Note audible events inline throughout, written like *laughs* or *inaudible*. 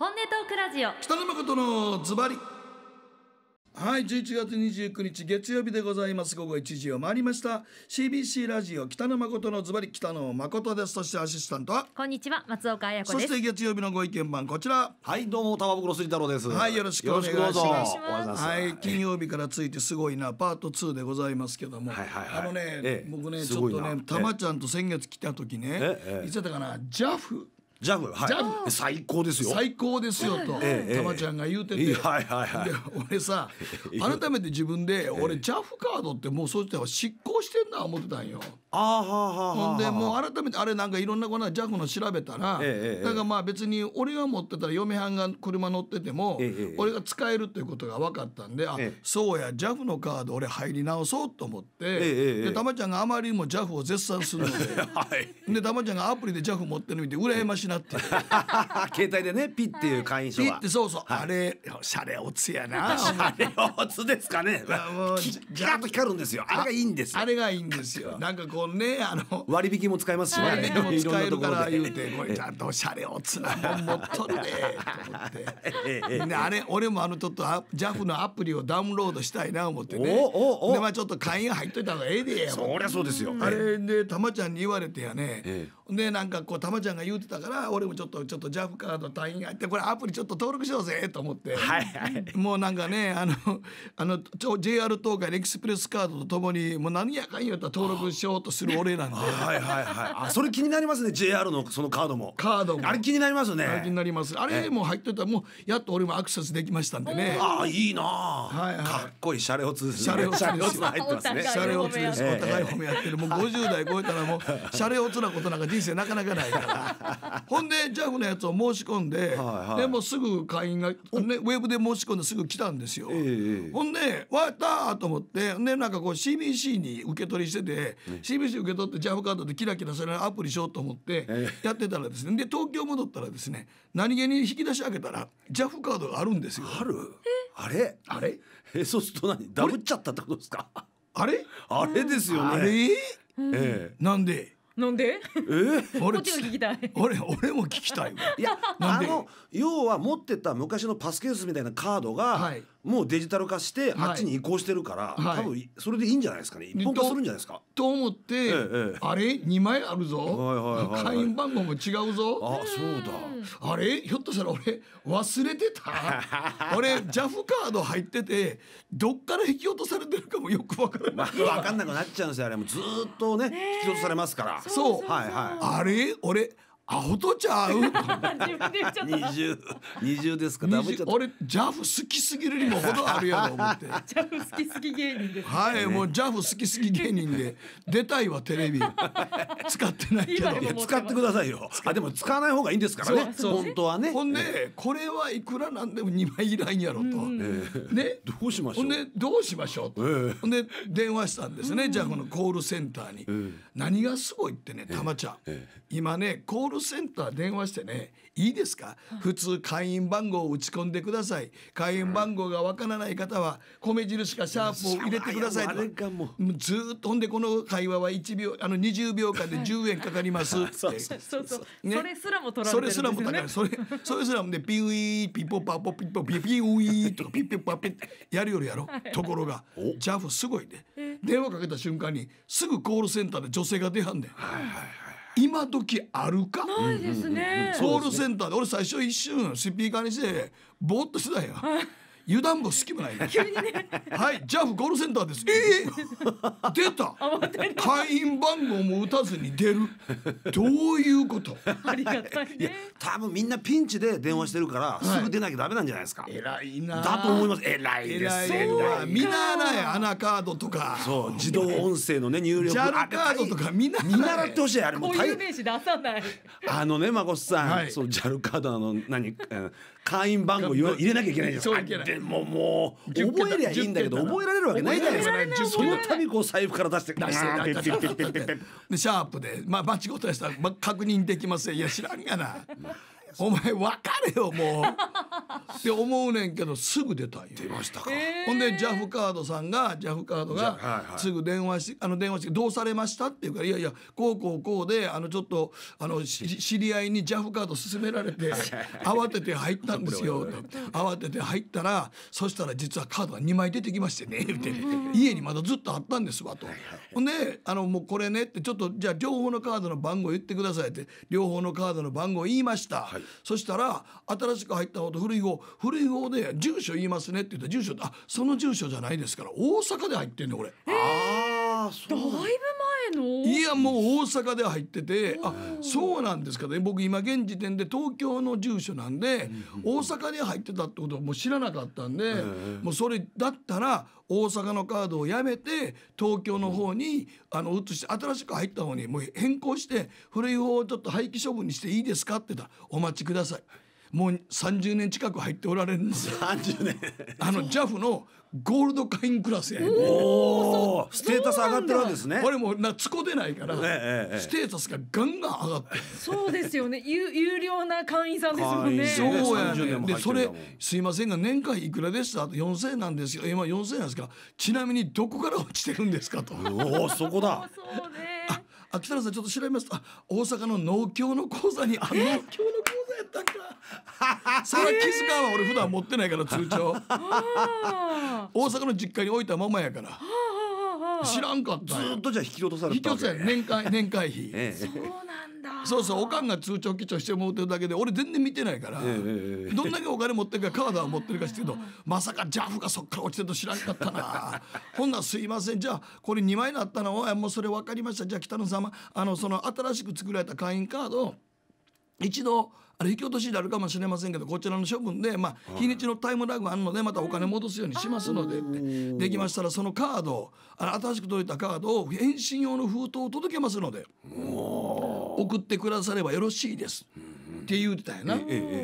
本音トークラジオ北野誠のズバリはい11月29日月曜日でございます午後1時を回りました CBC ラジオ北野誠のズバリ北野誠ですそしてアシスタントはこんにちは松岡彩子そでしすて月曜日のご意見番こちらはいどうも玉袋杉太郎ですはいよろしくお願いしますしいしますはい金曜日からついてすごいなパート2でございますけどもはいはいはいあのねええ僕ねちょっとね玉たまちゃんと先月来た時ねええいつだったかな JAF ジャブ、はい、ジャブ最高ですよ最高ですよと、ええ、たまちゃんが言うてて、ええ、はいはいはい、俺さ *laughs* 改めて自分で俺 JAF カードってもうそうしては執行してんな思ってたんよ。あーはーはーほんでもう改めてあれなんかいろんなこの JAF の調べたら、ええ、だからまあ別に俺が持ってたら嫁はんが車乗ってても、俺が使えるということが分かったんで、あそうや JAF のカード俺入り直そうと思って、でたまちゃんがあまりにも JAF を絶賛するので *laughs* はい、でたまちゃんがアプリで JAF 持ってるみて羨ましいなって *laughs* 携帯でねピっていう会員証は、はい、てそうそう、はい、あれシャレオツやなシャレオツですかねギッと光るんですよあれがいいんですあれがいいんですよ *laughs* なんかこうねあの割引も使えますしね割引も使えるから言うてこれちゃんとシャレオツなもん持っとる *laughs* と思って、あれ俺もあのちょっと JAF のアプリをダウンロードしたいな思ってねでまあちょっと会員入っといた方がええでやそりゃそうですよあれでたまちゃんに言われてやねでなんかこうたまちゃんが言うてたから俺もちょっとちょっとジャブカード隊員があってこれアプリちょっと登録しようぜと思って、はいはい、もうなんかねあの *laughs* あの JR 東海のエクスプレスカードとともにもう何やかんやったら登録しようとする俺なんではいはいはいあそれ気になりますね JR のそのカードもカードもあれ気になりますねあれ気になりますあれもう入ってたらもうやっと俺もアクセスできましたんでねああいいな、はいはい、かっこいいシャレオツです、ね、シャレオツ入ってますねシャレオツですお互い褒めやってるもう50代超えたらもうシャレオツなことなんか人生なかなかないからほんで JAF のやつを申し込んで、はいはい、でもすぐ会員が、ね、ウェブで申し込んですぐ来たんですよ、えー、ほんで「終わった!」と思ってでなんかこう CBC に受け取りしてて、ね、CBC 受け取って JAF カードでキラキラそれアプリしようと思ってやってたらですね、で東京戻ったらですね何気に引き出し開けたら JAF カードがあるんですよあるあれあれえそうすると何ダブっちゃったってことですかあれあれですよね、ええなんでなんで？えー、*laughs* 俺聞きたい。*laughs* 俺俺も聞きたいわ。いや *laughs* あの要は持ってた昔のパスケースみたいなカードが、はい、もうデジタル化してあっちに移行してるから、はい、多分それでいいんじゃないですかね一本化するんじゃないですかと思って、ええ、あれ二枚あるぞ、はいはいはいはい、会員番号も違うぞあそうだあれひょっとしたら俺忘れてた *laughs* 俺ジャフカード入っててどっから引き落とされてるかもよくわからない、まあ、分かんなくなっちゃうんですよあれもずっとね、ね、引き落とされますからそうはいはいあれ俺アホとちゃう二十、*laughs* 二十ですか俺ジャフ好きすぎるにもほどあるやろ思って *laughs* ジャフ好きすぎ芸人です、ね、はいもうジャフ好きすぎ芸人で出たいわテレビ使ってないけど使ってくださいよあでも使わない方がいいんですからね本当はねほんでこれはいくらなんでも二枚いらんやろと、ねどうしましょうほんでどうしましょうと、ほんで電話したんですね、うん、ジャフのコールセンターに、えー、何がすごいってねたまちゃん、今ねコールセンター電話してねいいですか、はい、普通会員番号を打ち込んでください会員番号がわからない方は米印かシャープを入れてくださいとかずっとほんでこの会話は1秒あの20秒間で10円かかりますって、それすらも取られてるそれすらもだからそれそれすらもねピンウィーピポパポピポピピウィーとかピピパピやるよりやろ、はい、ところが JAF すごいね電話かけた瞬間にすぐコールセンターで女性が出はんねん。はいはい今時あるかないですねソウルセンターで俺最初一瞬スピーカーにしてぼーっとしてたよ油断も隙もない、急にねはいジャフゴールセンターですえー、出た会員番号も打たずに出るどういうことありがたい、ね、い多分みんなピンチで電話してるから、すぐ出なきゃダメなんじゃないですか偉いなだと思います偉いです偉い見習えアナカードとかそう自動音声のね入力ジャルカードとか見習ってほしいあれもう有名詞出さないあのね孫さん、はい、そうジャルカードの何会員番号入れなきゃいけないじゃないですかもうもう覚えりゃいいんだけど覚えられるわけないじゃないですかそのたびこう財布から出して出してでシャープでまあ間違ったやつは確認できませんいや知らんがなお前分かれよもうって思うねんけどすぐ出た出ましたか、えー、ほんで JAF カードさんが JAF カードがすぐ電話し、あの電話して「どうされました?」っていうから「いやいやこうこうこうであのちょっとあの *laughs* 知り合いに JAF カード勧められて慌てて入ったんですよ」*laughs* 慌てて入ったらそしたら実はカードが2枚出てきましてね」って、家にまだずっとあったんですわ」と。ほんで「あのもうこれね」って「ちょっとじゃあ両方のカードの番号言ってください」って両方のカードの番号言いました。はいそしたら新しく入った方と古い方古い方で住所言いますねって言ったら住所あその住所じゃないですから大阪で入ってんねこれ。ああそうだいぶ前のいやもう大阪で入っててあそうなんですかね僕今現時点で東京の住所なんで、大阪で入ってたってことはもう知らなかったんで、もうそれだったら大阪のカードをやめて東京の方に、あの移して新しく入った方にもう変更して古い方をちょっと廃棄処分にしていいですかって言ったら「お待ちください」もう30年近く入っておられるんですよ30年あの JAF のゴールド会員クラスや、おおステータス上がってるんですねこれもなつこでないから、ええ、ステータスがガンガン上がってそうですよね *laughs* 有有料な会員さんですもんねそうやねでそれすいませんが年間いくらでした4000円なんですよ今4000円なんですかちなみにどこから落ちてるんですかとおおそこだ *laughs* そうねあ北原さんちょっと調べますあ大阪の農協の口座にあ農協の口座やったんかそ *laughs* れは気づかんわ俺普段持ってないから通帳大阪の実家に置いたままやから知らんかったずっとじゃ引き落とされ引き落とされ年会年会費、ええ、そうなんそうそうおかんが通帳記帳してもうってるだけで俺全然見てないから、え、どんだけお金持ってるかカードは持ってるかしてるけどまさか JAF がそっから落ちてると知らんかったな *laughs* ほんならすいませんじゃあこれ2枚なったのおもうそれ分かりましたじゃあ北野様あのその新しく作られた会員カード一度あれ引き落としになるかもしれませんけどこちらの処分で、まあ、日にちのタイムラグがあるのでまたお金戻すようにしますのでできましたらそのカードを新しく届いたカードを返信用の封筒を届けますので送ってくださればよろしいです。うんって言うてたやな、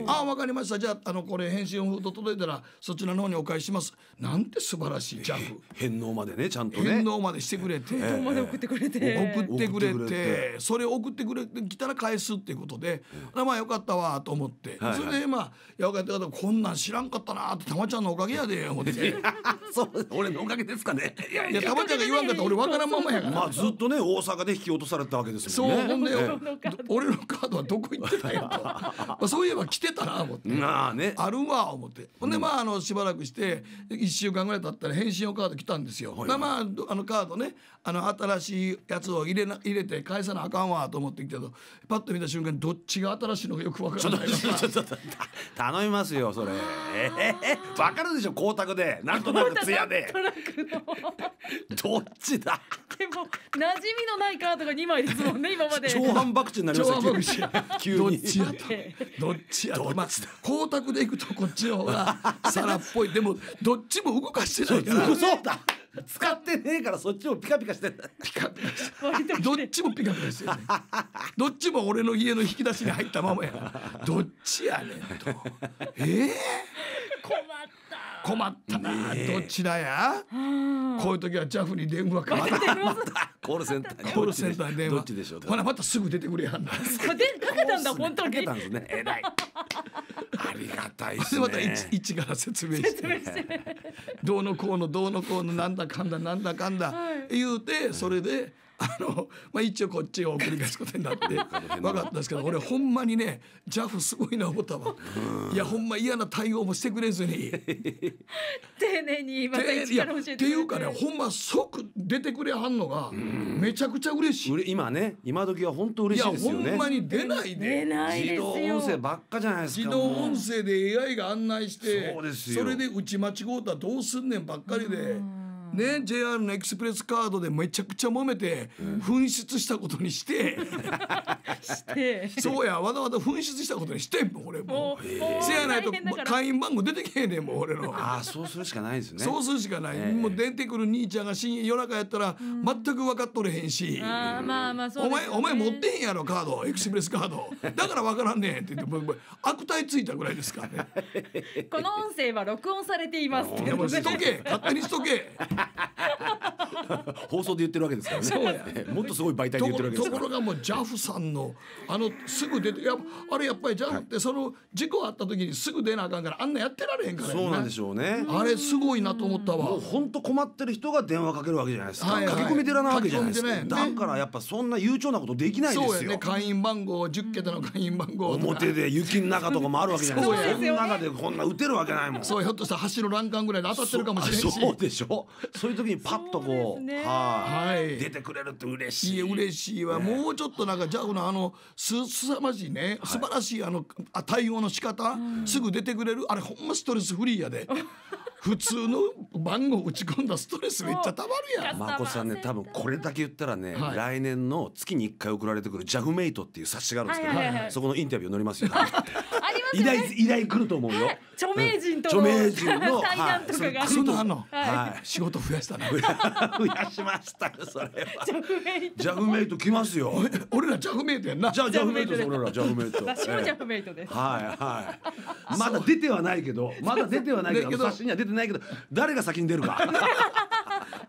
ああ分かりましたじゃあのこれ返信封と届いたらそちらの方にお返ししますなんて素晴らしいジャフ返納までねちゃんとね返納までしてくれて、納まで送ってくれて送ってくれてそれを送ってくれてきたら返すっていうことで、まあよかったわと思って、それでまあよかった方こんなん知らんかったなってたまちゃんのおかげやで思ってそう俺のおかげですかねいやたまちゃんが言わんかったら俺分からんままやからまあずっとね大阪で引き落とされたわけですもんねそうほんで俺のカードはどこ行ってたと *laughs* そういえば来てたな思ってあ,、ね、あるわ思ってほんでまああのしばらくして1週間ぐらい経ったら返信用カード来たんですよ、はいはい、まああのカードねあの新しいやつを入れな入れて返さなあかんわと思ってきたとパッと見た瞬間どっちが新しいのかよくわからないちょっとちょっと頼みますよそれえー、分 *laughs* かるでしょ光沢でなんとなく艶でどっちだでも馴染みのないカードが2枚ですもんね今まで長半爆地になりました急にどっちやてどっちやまあ光沢でいくとこっちの方が皿っぽいでもどっちも動かしてないからそうだ使ってねえからそっちもピカピカしてんピカピカしてどっちもピカピカしてる、ね、どっちも俺の家の引き出しに入ったままやどっちやねんとええー、困っ困ったな、どちらや、こういう時はジャフに電話かまたまたコールセンターコールセンターに電話どっちでしょうほらまたすぐ出てくれやんなかけかけたんだ本当にかけたんですねえらい *laughs* ありがたいですねまた一一から説明して *laughs* どうのこうのどうのこうのなんだかんだなんだかんだ、はい、言うてそれで、あの、まあ、一応こっちを送り返すことになって分 *laughs* かったんですけど俺ほんまにね JAF すごいな思ったわいやほんま嫌な対応もしてくれずに丁寧にまた一から教えてっていうかねほんま即出てくれはんのがめちゃくちゃ嬉しい今ね今時は本当嬉しいですよねいやほんまに出ないで自動音声ばっかじゃないですか自動音声で AI が案内してそれで打ち間違うたらどうすんねんばっかりで。ね JR のエクスプレスカードでめちゃくちゃ揉めて紛失したことにしてしてそうやわざわざ紛失したことにしてんもん俺もせやないと会員番号出てけへんねんもう俺のああそうするしかないですねそうするしかない、えー、もう出てくる兄ちゃんが深夜夜中やったら全く分かっとれへんし、うん、あまあまあそう、ね、お前お前持ってへんやろカードエクスプレスカードだから分からんねんって言って悪態ついたぐらいですからね *laughs* この音声は録音されていますって、言しとけ勝手にしとけ *laughs* 放送で言ってるわけですからね。もっとすごい媒体で言ってるわけですところがもう JAF さんのあのすぐ出てやあれやっぱり JAF ってその事故あった時にすぐ出なあかんからあんなやってられへんから、ね、そうなんでしょうね。あれすごいなと思ったわ。もう本当困ってる人が電話かけるわけじゃないですか。駆け込み寺なわけじゃないですか。だからやっぱそんな悠長なことできないですよ。ね、会員番号10桁の会員番号表で雪の中とかもあるわけじゃないですか。そな中でこんな打てるわけないもん。そうひょっとしたら橋の欄干ぐらいで当たってるかもしれないし。そうでしょ。そういう時にパッとこう、ね、はい出てくれるって嬉しい。い嬉しいわ、ね、もうちょっとなんかジャフのあのすすさまじいね、素晴らしいあの対応の仕方、はい、すぐ出てくれるあれほんまストレスフリーやで。普通の番号打ち込んだストレスめっちゃたまるやん。まこさんね多分これだけ言ったらね、はい、来年の月に一回送られてくるジャフメイトっていう冊子があるんですけど、はいはいはい、そこのインタビュー載りますよ、ね。*laughs* ありますね。依頼依頼来ると思うよ。著名人との、著名人の *laughs* 対談とかが、そのの、はい、仕事増やしたな *laughs* 増やしましたそれはジャフメイトジャフメイト来ますよ俺らジャフメイトやなじゃあジャフメイト俺らジャフメイト *laughs* 私もジャフメイトです、はいはいまだ出てはないけどまだ出てはないけど写真には出てないけど誰が先に出るか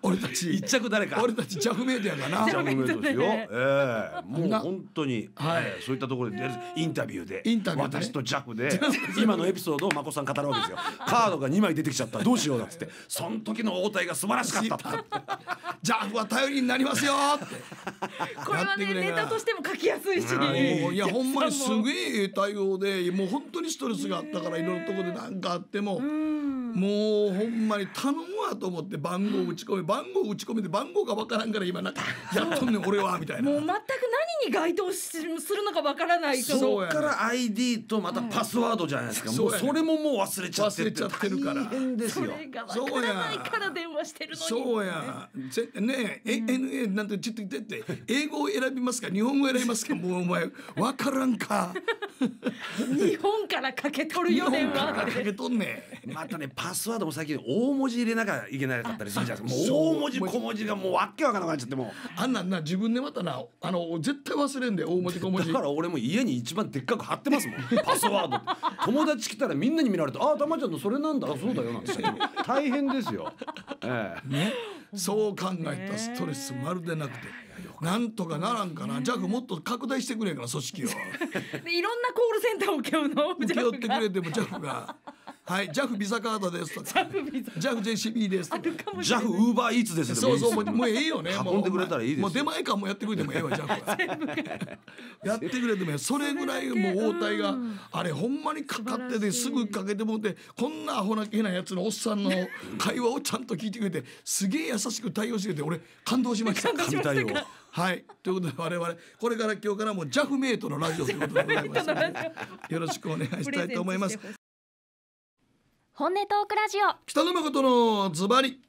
俺たち一着誰か俺たちジャフメイトやかなジャフメイトですよ、えー、もう本当に、はい、そういったところでインタビューでインタビュー、ね、私とジャフで今のエピソードを眞子さん語るわけですよカードが二枚出てきちゃったどうしようだっつってその時の応対が素晴らしかったジャフは頼りになりますよってこれはねネタとしても書きやすいし、うん、いやほんまにすげえ対応でもう本当にストレスがあったからいろんなところで何かあっても、もうほんまに頼むわと思って番号打ち込み番号打ち込みで番号が分からんから今なんかやっとんねん俺はみたいなもう全く何に該当するのか分からないそっから ID とまたパスワードじゃないですか、うん、もうそれももう忘れちゃってるから大変ですよそれが分からないから電話してるのにそうやぜねえ、うん、n a なんてちょっと言ってって英語を選びますか日本語を選びますかもうお前分からんか日本からかけとるよ電話かけとんねまたねパスワードも最近大文字入れなきゃいけなかったりするじゃんもう大文字小文字がもうわけわからなくなっちゃってもあんなんな自分でまたなあの絶対忘れんで大文字小文字だから俺も家に一番でっかく貼ってますもん *laughs* パスワード友達来たらみんなに見られて「ああたまちゃんのそれなんだそうだよ」なんて大変ですよ、ええ、ね、そう考えたストレスまるでなくて。なんとかならんかな。ジャグもっと拡大してくれから組織を。*laughs* いろんなコールセンターを今日の受け負ってくれてもジャグが。はい、ジャフビザカードですとか、ジャフ JCB ですとあかジャフウーバーイーツですそうそう、もうもうええよね。も *laughs* う運んでくれたらいいですよもう出前館もやってくれてもええわ、ジャフは。やってくれてもええ。それぐらいもう応対が、あれほんまにかかってて、すぐかけてもって、こんなアホなけなやつのおっさんの会話をちゃんと聞いてくれて、すげえ優しく対応してて、俺感動しました。神対応はい、ということで我々これから今日からもジャフメイトのラジオということでございますよろしくお願いしたいと思います本音トークラジオ北野誠のズバリ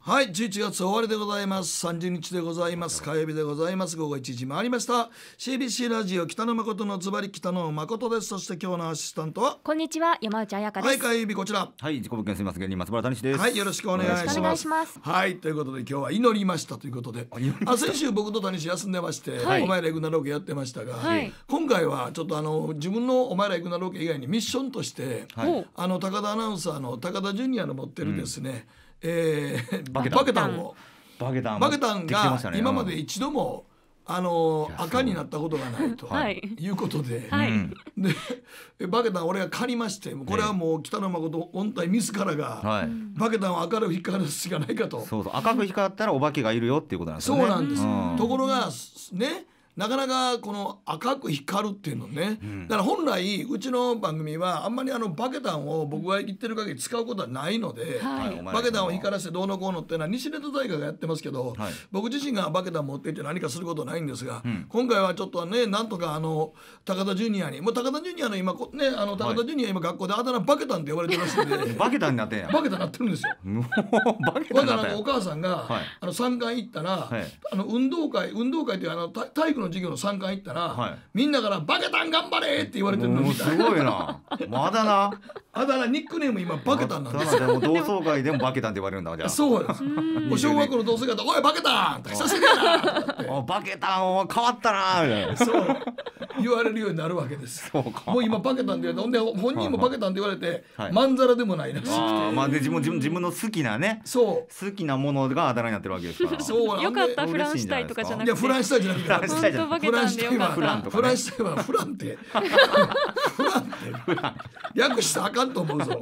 はい、11月終わりでございます。30日でございます。火曜日でございます。午後1時回りました。CBC ラジオ北野誠のズバリ北野誠です。そして今日のアシスタントはこんにちは山内彩香です。はい、火曜日こちら。はい、自己物件すみません芸人松原谷です。はい、よろしくお願いします。ますはい、ということで今日は祈りましたということで、あ先週僕と谷氏休んでまして、はい、お前ら行くなロケやってましたが、はい、今回はちょっとあの自分のお前ら行くなロケ以外にミッションとして、はい、あの高田アナウンサーの高田ジュニアの持ってるですね。うんえー、バケタンをバケタン、が今まで一度も、あの赤になったことがないということではい、でバケタン俺が借りましてこれはもう北野誠本体自らが、はい、バケタンを明るく光るしかないかとそうそう赤く光ったらお化けがいるよっていうことなんですねそうなんです、うん、ところがねなかなかこの赤く光るっていうのね、うん、だから本来うちの番組はあんまりあのバケタンを僕が言ってる限り使うことはないので、はい、バケタンを光らせてどうのこうのっていうのは西ネタ大会がやってますけど、はい、僕自身がバケタン持っていて何かすることないんですが、うん、今回はちょっとねなんとかあの高田ジュニアにもう高田ジュニアの今こねあの高田ジュニア今学校であだ名バケタンって呼ばれてますんで *laughs* バケタンになってんやバケタンなってるんですよ。バケタンだからお母さんが、はい、あの3回行ったら、あの運動会運動会っていうあの体育の授業の3回行ったら、はい、みんなから「バケタン頑張れ!」って言われてるのすごいなまだな *laughs* あだ名ニックネーム今バケタンなんですよ、ま、同窓会でもバケタンって言われるんだじゃそうです小学校の同窓会で「おいバケタン!」って久しぶりやなバケタン変わったなそう言われるようになるわけですもう今化けたんでほんで本人も化けたんで言われて、はい、まんざらでもないらしくてあまあで自分自分の好きなねそう好きなものがあだ名になってるわけですから *laughs* そうよかったフランスュタとかじゃなくていやフランスュタイじゃなくてフランスュタはフラン、ね、フランシュタはフランってフランって略したらあかんと思うぞ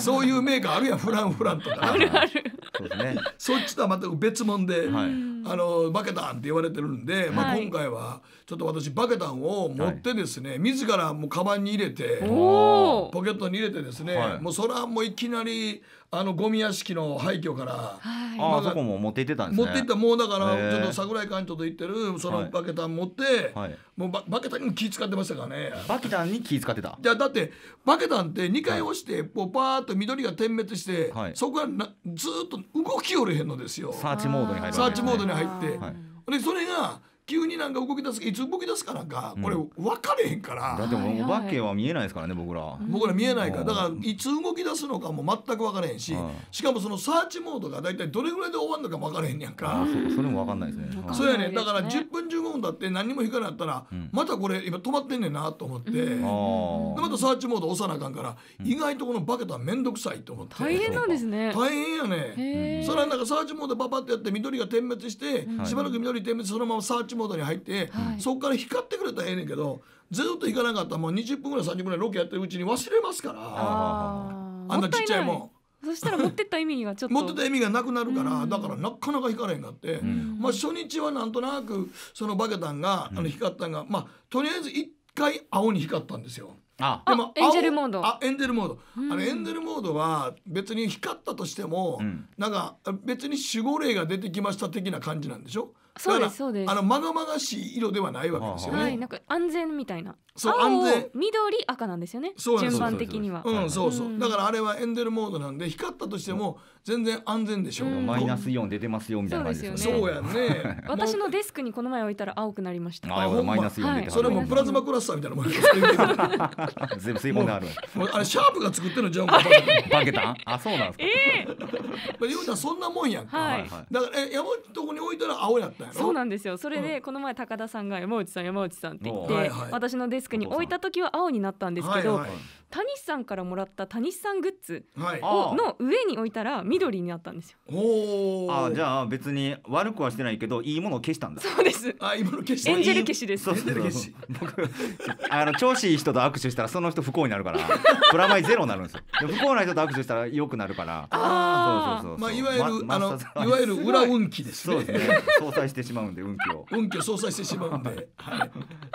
そういうメーカーあるやんフランフランとかあるあるそうですねそっちとはまた別物で、はい、あの化けたって言われてるんで、まあ、今回は、はちょっと私バケタンを持ってですね、はい、自らもうカバンに入れてポケットに入れてですね、はい、もうそれはもういきなりあのゴミ屋敷の廃墟から、はいあ、そこも持って行ってたんですね持って行ったもうだからちょっと桜井館長と行ってるそのバケタン持って、はい、もうババケタンにも気使ってましたからねバケタンに気使ってたいやだってバケタンって2回押してこうパーッと緑が点滅して、はい、そこは、なずっと動きおれへんのですよサーチモードに入る、ね、サーチモードに入って、はい、でそれが急になんか動き出すいつ動き出すかなんかこれ分かれへんから、だってもお化けは見えないですからね僕ら、僕ら見えないからだからいつ動き出すのかも全く分からへんし、しかもそのサーチモードが大体どれぐらいで終わるのか分からへんやんかそれも分かんないですね、そうやねだから10分15分だって何も引かなかったら、またこれ今止まってんねんなと思って、でまたサーチモード押さなあかんから、意外とこのバケたら面倒くさいと思って大変なんですね大変やねそれはなんかサーチモードパパってやって緑が点滅して、しばらく緑点滅そのままサーチモードモードに入って、はい、そこから光ってくれたらええねんけどずっと行かなかったらもう20分ぐらい30分ぐらいロケやってるうちに忘れますからあんなちっちゃいもん。そしたら持ってった意味がちょっと持ってた意味がなくなるから、だからなかなか光らへんかって、うん、まあ、初日はなんとなくそのバケタンが、あの光ったんが、まあ、とりあえず一回青に光ったんですよ。あでもエンジェルモードあエンジェルモード、うん、あのエンジェルモードは別に光ったとしても、うん、なんか別に守護霊が出てきました的な感じなんでしょそうですそうですあのまがまがしい色ではないわけですよね。はい、なんか安全みたいな。そう安全。緑赤なんですよね。そう順番的には。うん、そうそう。だからあれはエンデルモードなんで光ったとしても全然安全でしょう、マイナスイオン出てますよみたいな感じですよねそうやね *laughs* 私のデスクにこの前置いたら青くなりましたあ、ま、マイナスイオン出て、それもプラズマクラスターみたいなもん *laughs* 全部水分であるあれシャープが作ってるじゃん *laughs* バケタあそうなんですかええー、言うたらそんなもんやんか、はい、だからえ山内とこに置いたら青やったやそうなんですよそれでこの前高田さんが山内さん山内さんって言って、私のデスクに置いた時は青になったんですけど、はいはいタニシさんからもらったタニシさんグッズをの上に置いたら緑になったんですよ。おおあじゃあ別に悪くはしてないけどいいものを消したんだそうです。あ今の消しエンジェル消しです。そうそうそうエンジェ僕あの調子いい人と握手したらその人不幸になるから *laughs* プラマイゼロになるんですよで不幸な人と握手したら良くなるからああそうそうそうまあいわゆる、あのいわゆる裏運気ですそうですね相殺してしまうんで運気を運気を相殺してしまうんで、はい、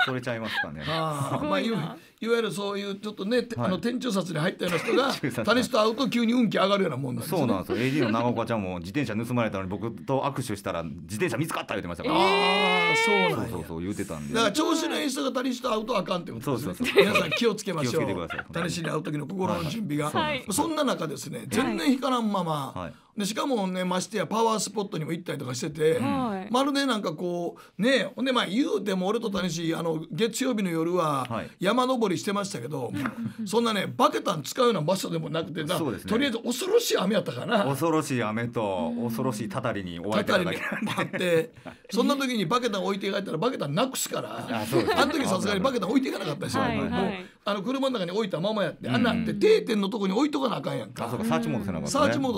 取れちゃいますかねあーまあいわゆるそういうちょっとね、てあの店長札に入ったような人が *laughs* タニスと会うと急に運気上がるようなもんなんです、ね、そうなんですよ AD の長岡ちゃんも自転車盗まれたのに僕と握手したら自転車見つかった言ってましたから、えー、ああそうなんそうそう言ってたんでだから調子のいい人がタニスと会うとあかんってことですそうそうそう皆さん気をつけましょうタニシに会う時の心の準備が、はい、そんな中ですね全然かなんまま、はいでしかもねましてやパワースポットにも行ったりとかしてて、はい、まるでなんかこうねほんでまあ言うても俺と谷氏あの月曜日の夜は山登りしてましたけど、はい、そんなねバケタン使うような場所でもなくてな、ね、とりあえず恐ろしい雨やったかな恐ろしい雨と恐ろしいたたりに追われてたあってそんな時にバケタン置いていかれたらバケタンなくすからあす、ね、あの時さすがにバケタン置いていかなかったですよ、はいはい、もうあの車の中に置いたままやって、あんなって定点のとこに置いとかなあかんやんかサーチモード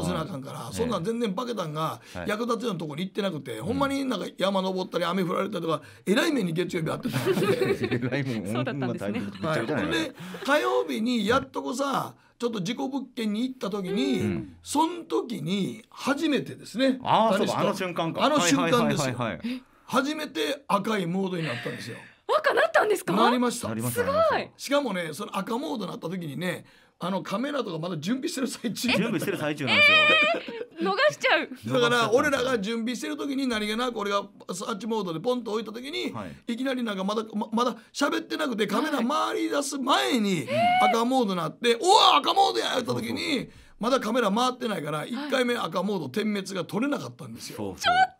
せなあかんから。そんなん全然化けたんが役立つようなところに行ってなくて、ほんまになんか山登ったり雨降られたりとかえらい目に月曜日あってたんでそうだったんですね、はい、で火曜日にやっとこさ、ちょっと事故物件に行った時に、うん、その時に初めてですねああそうあの瞬間かあの瞬間ですよ、初めて赤いモードになったんですよ赤なったんですかなりましたすごいしかもねその赤モードになった時にねあのカメラとかまだ準備してる最中準備してる最中なんですよ、えー、逃しちゃうだから俺らが準備してる時に何気なく俺がサッチモードでポンと置いた時に、い、きなりなんかまだまだ喋ってなくてカメラ回り出す前に赤モードになって「おお赤モードや!」った時にまだカメラ回ってないから1回目赤モード点滅が取れなかったんですよ。そう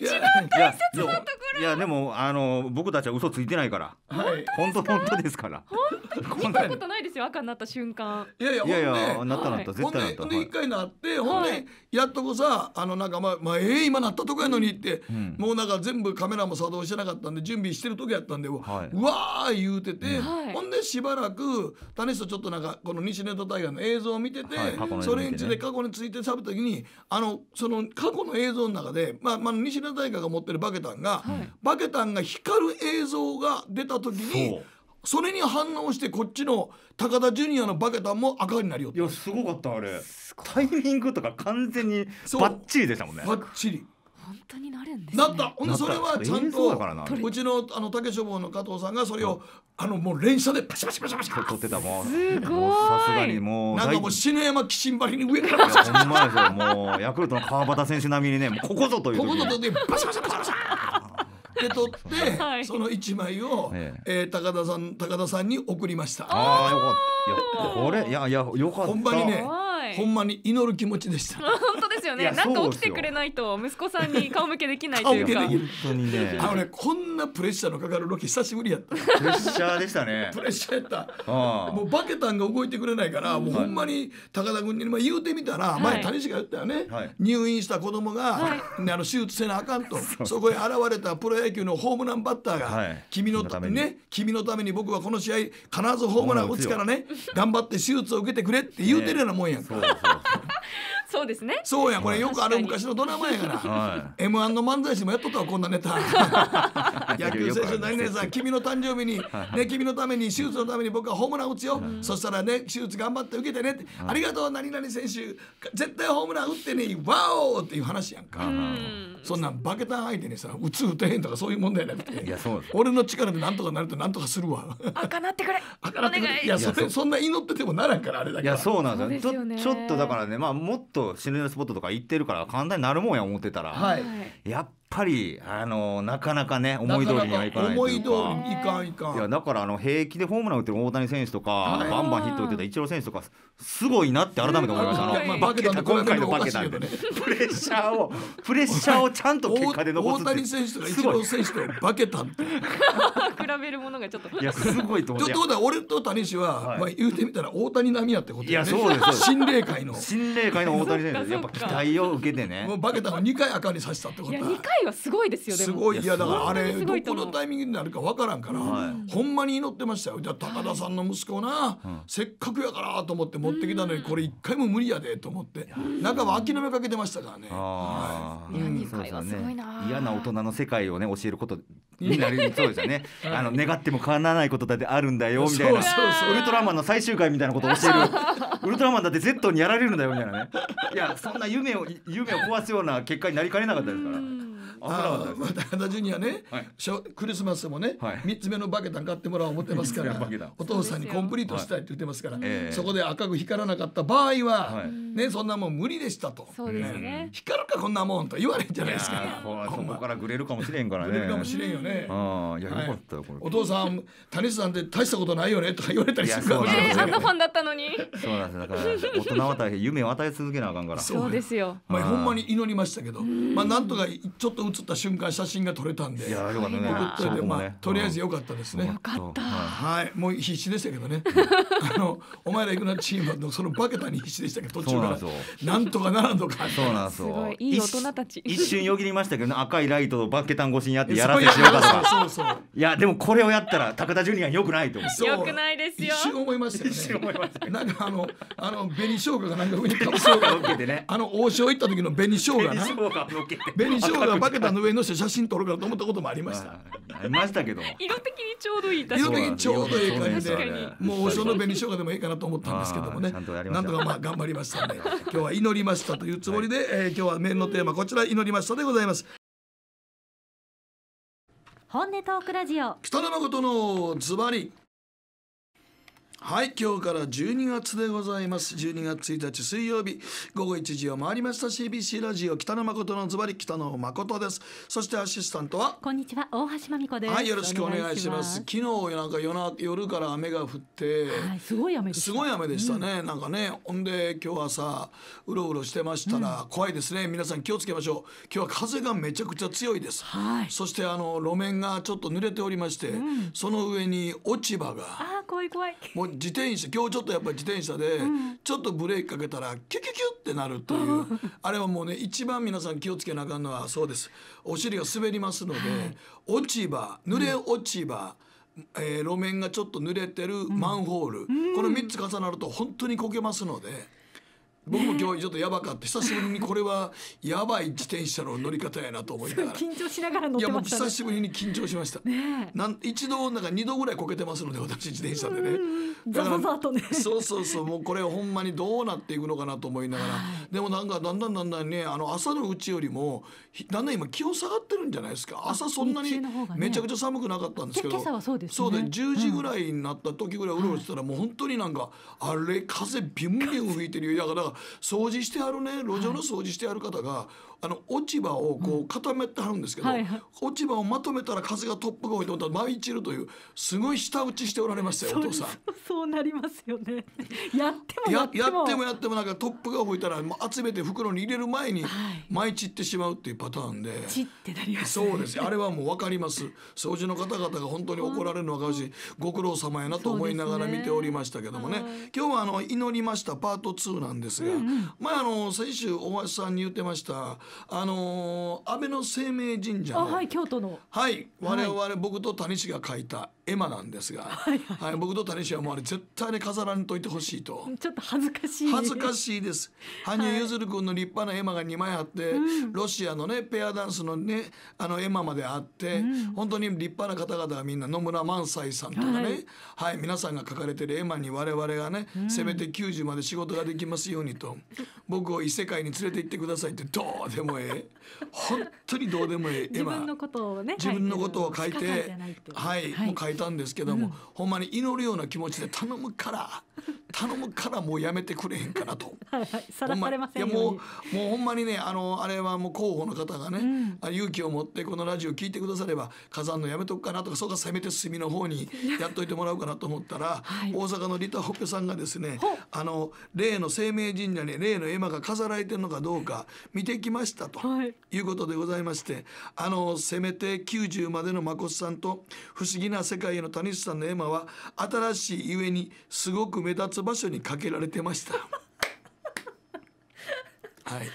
一番大切なところいやでもあの僕たちは嘘ついてないからはい。本当本当ですから本当見たことないですよ赤になった瞬間いやいやいやいやなったなった絶対なった一回なってほんでやっとこさあのなんかまあまあええ今なったとこやのにってもうなんか全部カメラも作動してなかったんで準備してる時やったんでうわー言うててほんでしばらく種人ちょっとなんかこの西ネタ大河の映像を見てて、はいね、それについて過去についてしゃべった時にあのその過去の映像の中で、まあまあ、西ネタ大河が持ってるバケタンが、はい、バケタンが光る映像が出た時に。それに反応してこっちの高田ジュニアのバケタンも赤になるよいやすごかったあれタイミングとか完全にバッチリでしたもんねバッチリ本当になるんです、ね、なったほんでそれはちゃんとうちのあの竹書房の加藤さんがそれをあのもう連射でパシャパシャパシャパシ撮ってたもんさすがにもうなんかもう篠山紀信張りに上からパシャほんまもうヤクルトの川端選手並みにねもうここぞという時ここぞというパシャパシパシパシで取って、はい、その一枚を、えええー、高田さん高田さんに送りました。ああよかった。これいやいやよかった。ほんまにね、ほんまに祈る気持ちでした。ですよねなんか起きてくれないと息子さんに顔向けできないというかね、あのねこんなプレッシャーのかかるロケ久しぶりやったプレッシャーでしたねプレッシャーやったもうバケタンが動いてくれないから、もうほんまに高田君に、まあ、言うてみたら、はい、前谷氏が言ったよね、はい、入院した子供が、はいね、あの手術せなあかんとそこへ現れたプロ野球のホームランバッターが、はい、君のためにね君のために僕はこの試合必ずホームラン打つからね頑張って手術を受けてくれって言うてるようなもんやんか。そうですねそうやこれよくある昔のドラマやから m 1の漫才師もやっとったわこんなネタ *laughs* *laughs* 野球選手何々さん *laughs* 君の誕生日に、ね、君のために手術のために僕はホームラン打つよ、そしたらね手術頑張って受けてねって、ありがとう何々選手絶対ホームラン打ってねワオっていう話やんか、そんなんバケタン相手にさ打つ打てへんとかそういう問題なくていやそう俺の力で何とかなると何とかするわ赤なってくれ赤なってくれいやそんな祈っててもならんからあれだけいやそうなんですよ、ちょっとだからねまあもっと心霊スポットとか行ってるから簡単になるもんや思ってたら、はい、やっぱりあのなかなかね思い通りにはいかない思い通りいかんいかんいやだからあの平気でホームラン打ってる大谷選手とかバンバンヒット打ってたイチロー選手とかすごいなって改めて思いましたあのバケタ今回のバケタで、ね、プレッシャーをプレッシャーをちゃんと結果で残す大谷選手とかイチロー選手とバケタって比べるものがちょっといやすごいと思うちょことは俺と谷氏は、はい、まあ言うてみたら大谷並みやってこと、ね、いやそうです心霊界の心霊界の大谷選手やっぱ期待を受けてねもうバケタの2回赤にさせたってことだ2回はすごいですよ。すごいいやだからあれどこのタイミングになるかわからんから、ほんまに祈ってましたよ。じゃ高田さんの息子な、せっかくやからと思って持ってきたのにこれ一回も無理やでと思って中は諦めかけてましたからね。嫌な大人の世界をね教えることになり *laughs* そうですよね。あの願っても叶わないことだってあるんだよみたいな。ウルトラマンの最終回みたいなことを教える。ウルトラマンだって Z にやられるんだよみたいなね。いやそんな夢を夢を壊すような結果になりかねなかったですから。あまた原田ジュニアね、はい、クリスマスもね、はい、3つ目のバケタン買ってもらおう思ってますからお父さんにコンプリートしたいって言ってますから、はい、そこで赤く光らなかった場合は、はい、ね、そんなもん無理でしたと、ね、光るかこんなもんと言われるじゃないですか、そこからグレるかもしれんからねかもしれんよねあいやよかったこれ、お父さん谷さんって大したことないよねとか言われたりするから、ね、あんなファンだったのにそうなんですだから大人は大変夢を与え続けなあかんからそうですよ、まあ、ほんまに祈りましたけど、まあ、なんとかちょっとと写った瞬間写真が撮れたんでいやよかったね送っといまあ、とりあえずよかったですねよかったはいもう必死でしたけどね *laughs* あのお前ら行くなチームのそのバケたに必死でしたけど途中からなんとかならんとかそうなんですよいい大人たち一瞬よぎりましたけど赤いライトをバケタン越しにやってやらせてしまったとかいやでもこれをやったら高田ジュニアよくないと思うよくないですよ一瞬思いましたよね一瞬思いましたなんかあのあの紅生姜がなんか上にかぶせようか *laughs* あの王将行った時の紅生姜 *laughs* 紅生姜バケ桁の上の人写真撮るからと思ったこともありました。ありましたけど。色的にちょうどいい。色的にちょうどいい感じで、もうお正の紅生姜でもいいかなと思ったんですけどもね。なんとかまあ頑張りましたん今日は祈りましたというつもりで、えー、今日は面のテーマこちら祈りましたでございます。本音トークラジオ。北野誠のズバリ。はい今日から12月でございます12月1日水曜日午後1時を回りました CBC ラジオ北野誠のズバリ北野誠ですそしてアシスタントはこんにちは大橋真美子ですはいよろしくお願いします昨日なんか夜な夜から雨が降って、はい、すごい雨すごい雨でしたね、うん、なんかねほんで今日朝うろうろしてましたら、怖いですね皆さん気をつけましょう今日は風がめちゃくちゃ強いです、はい、そしてあの路面がちょっと濡れておりまして、うん、その上に落ち葉があ怖い怖いもう自転車今日ちょっとやっぱり自転車でちょっとブレーキかけたらキュキュキュってなるというあれはもうね一番皆さん気をつけなあかんのはそうですお尻が滑りますので落ち葉濡れ落ち葉、えー、路面がちょっと濡れてるマンホール、この3つ重なると本当にこけますので。僕も今日ちょっとやばかった久しぶりにこれはやばい自転車の乗り方やなと思いながら緊張しながら乗ってました、ね、いやもう久しぶりに緊張しました、ね、なん一度なんか2度ぐらいこけてますので私自転車でねザザザとねそうそうそうもうこれほんまにどうなっていくのかなと思いながら、でもなんかだんだんだんだんねあの朝のうちよりもだんだん今気温下がってるんじゃないですか朝そんなにめちゃくちゃ寒くなかったんですけど、ね、そうで10時ぐらいになった時ぐらい、ううろうろしてたらもう本当になんかあれ風ビュンビュン吹いてるよだから掃除してあるね路上の掃除してある方があの落ち葉をこう固めてはるんですけど、はいはい、落ち葉をまとめたら風がトップが多いと思ったら舞い散るというすごい舌打ちしておられましたよお父さんそうなりますよね *laughs* やってもやってもやってもなんかトップが吹いたら集めて袋に入れる前に舞い散ってしまうっていうパターンで、はい、散ってなります、そうです *laughs* あれはもう分かります掃除の方々が本当に怒られるの分かるしご苦労様やなと思いながら見ておりましたけどもね、ね今日はあの祈りましたパート2なんですが、うんうん、まああの先週大橋さんに言ってましたあのー、安倍の生命神社の、はい、京都の、はい、我々、はい、僕と谷氏が書いた絵馬なんですが、はいはいはい、僕と谷氏はもうあれ絶対に飾らんといてほしいとちょっと恥ずかしい恥ずかしいです *laughs* 羽生結弦君の立派な絵馬が2枚あって、うん、ロシアのねペアダンスのねあの絵馬まであって、うん、本当に立派な方々はみんな野村萬斎さんとかね、はい、はい、皆さんが書かれてる絵馬に我々がね、うん、せめて90まで仕事ができますようにと僕を異世界に連れて行ってくださいってどうでもええ本当にどうでもええ絵馬自分のことをね自分のことを書いてはい、はい、もう書いてたんですけども、うん、ほんまに祈るような気持ちで頼むから *laughs* 頼むからもうやめてくれへんかなと。はいはいま、いやもうもうほんまにねあのあれはもう候補の方がね、うん、勇気を持ってこのラジオ聞いてくだされば火山のやめとくかなとかそうかせめて隅の方に *laughs* やっといてもらうかなと思ったら、はい、大阪のリタ・ホッペさんがですねあの例の生命神社に例の絵馬が飾られてるのかどうか見てきましたと、はい、いうことでございましてあのせめて90までのまこさんと不思議な世界界への谷口さんの絵馬は新しいゆえにすごく目立つ場所にかけられてました *laughs* はい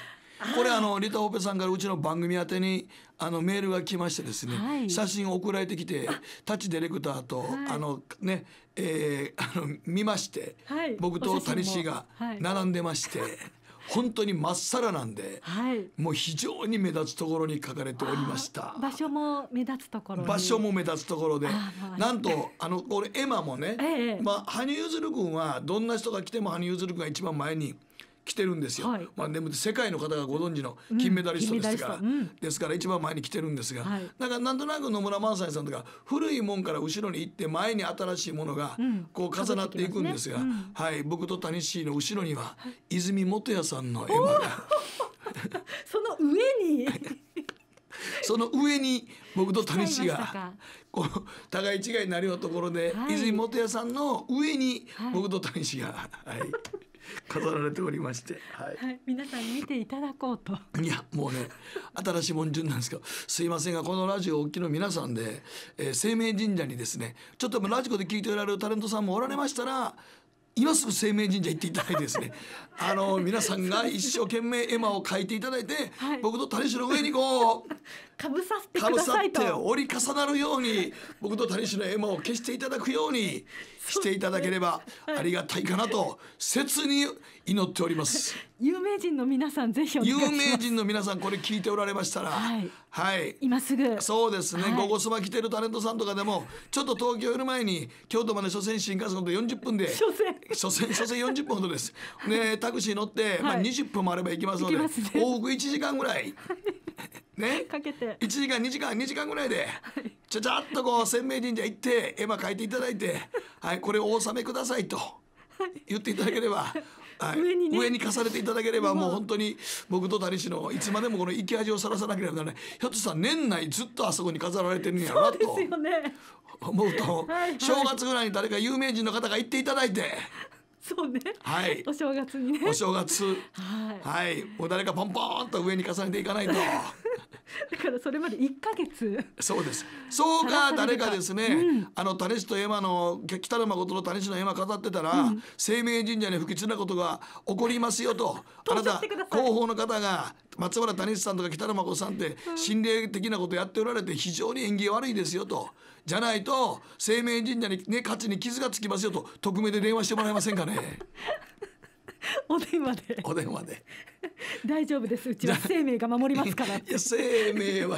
これあのリタ・オペさんからうちの番組宛てにあのメールが来ましてですね、はい、写真を送られてきてタッチディレクターと、はい、あのね、えー、あの見まして、はい、僕と谷氏が並んでまして。本当にまっさらなんで、はい、もう非常に目立つところに書かれておりました場所も目立つところ場所も目立つところでなんとあのこれエマもね、ええ、まあ、羽生結弦君はどんな人が来ても羽生結弦君が一番前に来てるんですよ、はい、まあ、でっ世界の方がご存知の金メダリストですから、うん、ですから一番前に来てるんですが、はい、だからなんとなく野村萬斎さんとか古いもんから後ろに行って前に新しいものがこう重なっていくんですが、うんねうん、はい、僕と谷氏の後ろには泉元也さんの絵馬が *laughs* その上に *laughs* その上に僕と谷氏がこう互い違いになるようなところで、はい、泉元也さんの上に僕と谷氏が、はい飾られておりまして、はい、はい、皆さんに見ていただこうと。いやもうね新しい文順なんですけどすいませんがこのラジオおっきの皆さんで、えー、生命神社にですねちょっとラジコで聞いておられるタレントさんもおられましたら今すぐ生命神社行っていただいてですね *laughs* あの皆さんが一生懸命絵馬を書いていただいて、はい、僕と谷氏の上にこう *laughs* かぶさってくださいとかぶさって折り重なるように僕と谷氏の絵馬を消していただくようにしていただければありがたいかなと切に祈っております。*laughs* 有名人の皆さんぜひ有名人の皆さんこれ聞いておられましたら、はい、はい、今すぐそうですね、ゴゴスマ来てるタレントさんとかでもちょっと東京いる前に京都まで初戦新幹線で40分で初戦初戦40分ほどです。ねタクシー乗って、はい、まあ20分もあれば行きますので、往復1時間ぐらい。ね、かけて1時間2時間2時間ぐらいで、ちゃちゃっとこう鮮明神社行って絵馬書いていただいて、はい、これお納めくださいと言っていただければ。はい、上に、ね、上に重ねていただければもう本当に僕と谷氏のいつまでもこの生き味をさらさなければならないひょっとしたら年内ずっとあそこに飾られてるんやろなと思うと、ねはいはい、正月ぐらいに誰か有名人の方が行っていただいて。そうね。はい。お正月にね。お正月。はい。はい。もう誰かポンポンと上に重ねていかないと。だからそれまで一ヶ月そうですそうか誰かですね、うん、あの種師と絵馬の北野誠の種師の絵馬飾ってたら、うん、生命神社に不吉なことが起こりますよとあなた広報の方が松原谷志さんとか北野誠さんって心霊的なことやっておられて非常に縁起悪いですよとじゃないと生命神社にね価値に傷がつきますよと匿名で電話してもらえませんかね。*laughs* *laughs* お電話で。お電話で。大丈夫です。うちは生命が守りますから。*laughs* いや生命は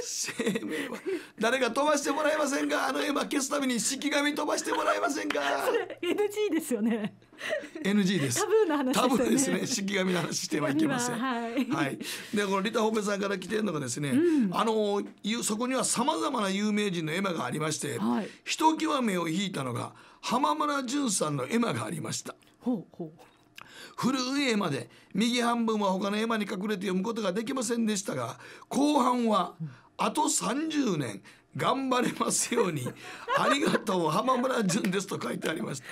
生命は誰が飛ばしてもらえませんか。あの絵馬消すために式紙飛ばしてもらえませんか。それ NG ですよね。NG です。タブーな話、ね、タブーですね。式紙の話してはいけません。ははい、はい。でこのリタホベさんから来てるのがですね、うん、あのそこにはさまざまな有名人の絵馬がありまして、はい、ひときわ目を引いたのが浜村淳さんの絵馬がありました。ほうほう古い絵まで右半分は他の絵馬に隠れて読むことができませんでしたが後半はあと30年頑張れますように *laughs* ありがとう浜村淳ですと書いてありました。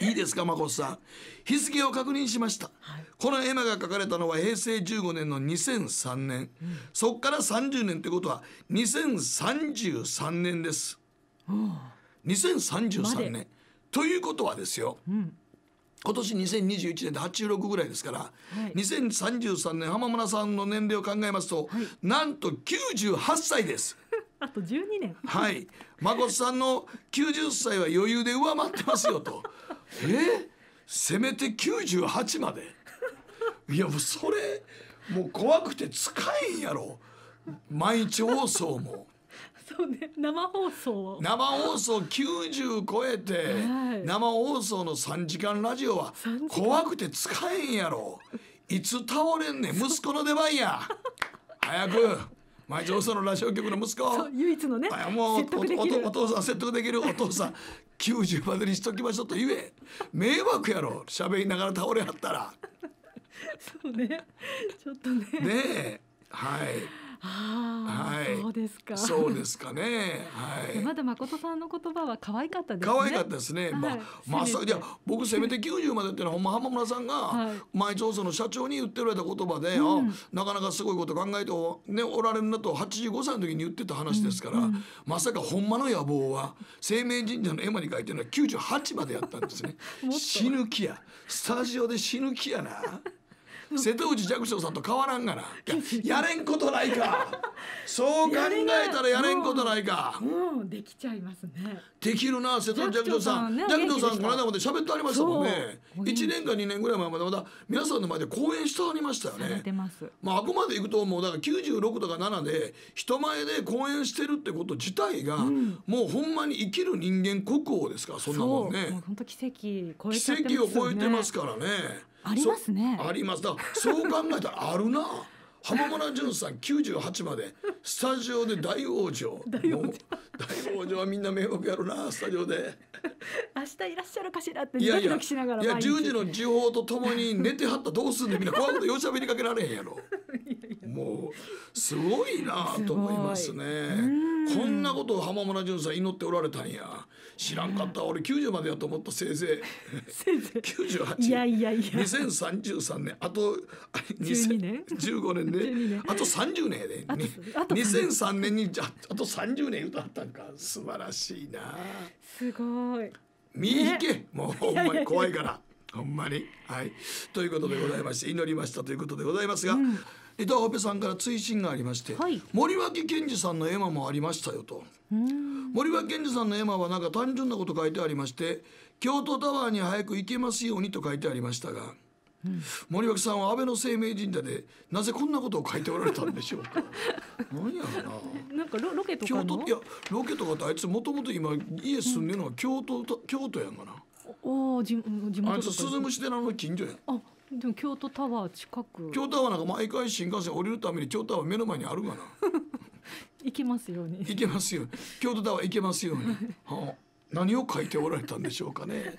いいですか真子さん日付を確認しました、はい、この絵馬が書かれたのは平成15年の2003年、うん、そっから30年ってことは2033年です、うん、2033年ということはですよ、うん今年2021年で86ぐらいですから、はい、2033年浜村さんの年齢を考えますと、はい、なんと98歳です。*laughs* あと12年。はい。誠さんの90歳は余裕で上回ってますよと。*laughs* えせめて98まで。いやもうそれもう怖くて使えんやろ毎日放送もそうね生放送生放送90超えて、はい生放送の3時間ラジオは怖くて使えんやろいつ倒れんねん息子の出番や早く前上層のラジオ局の息子唯一のねあもう説お得できるおお父さん説得できるお父さん90までにしときましょうと言え迷惑やろ喋りながら倒れはったら *laughs* そうねちょっとねねえはいはい、そうですか。そうですかね。はい。まだ誠さんの言葉は可愛かったですね。可愛かったですね。まあ、まあ、いや、僕せめて九十までっていうのは、ほんま浜村さんが。毎朝その社長に言ってられた言葉で、なかなかすごいこと考えてね、おられるなと、八十五歳の時に言ってた話ですから。まさか、ほんまの野望は、生命神社の絵馬に書いてるのは十八までやったんですね。*laughs* 死ぬ気や、スタジオで死ぬ気やな。*laughs* 瀬戸内寂聴さんと変わらんがな *laughs* やれんことないかそう考えたらやれんことないかもうできちゃいますねできるな瀬戸内寂聴さん寂聴、ね、さんこの間まで喋ってありましたもんね1年か2年ぐらい前までまだ皆さんの前で講演してありましたよねまああくまでいくともうだから96とか7で人前で講演してるってこと自体が、うん、もうほんまに生きる人間国王ですからそんなもんね奇跡を超えてますからね。ありますねありますだそう考えたらあるな *laughs* 浜村淳さん98までスタジオで大往生大往生はみんな迷惑やるなスタジオで *laughs* 明日いらっしゃるかしらっていやいや10時の時報とともに寝てはったどうすんの、みんな怖いことよしゃべりかけられへんやろもうすごいなと思いますねこんなことを浜村淳さん祈っておられたんや知らんかった俺九十までやと思ったせいぜいせいぜい98いやいやいや2033年あと二2年1年で、ね、あと三十年で、ね、2003年にあと三十年歌ったんか素晴らしいなすごい見引け、ね、もうほんまに怖いから。ほんまに。はい。ということでございまして、祈りましたということでございますが、うん伊田オペさんから追伸がありまして、はい、森脇健児さんの絵馬もありましたよと森脇健児さんの絵馬はなんか単純なこと書いてありまして京都タワーに早く行けますようにと書いてありましたが、うん、森脇さんは安倍の生命神社でなぜこんなことを書いておられたんでしょうか *laughs* 何やろななんかロロケとか京都いやロケとかってあいつもともと今家住んでるのは京都、うん、京都やんかなお地地元あいつ鈴虫寺の近所やんあでも京都タワー近く京都タワーなんか毎回新幹線降りるために京都タワー目の前にあるかな *laughs* 行けますように行けますよ京都タワー行けますように、*laughs* はあ、何を書いておられたんでしょうかね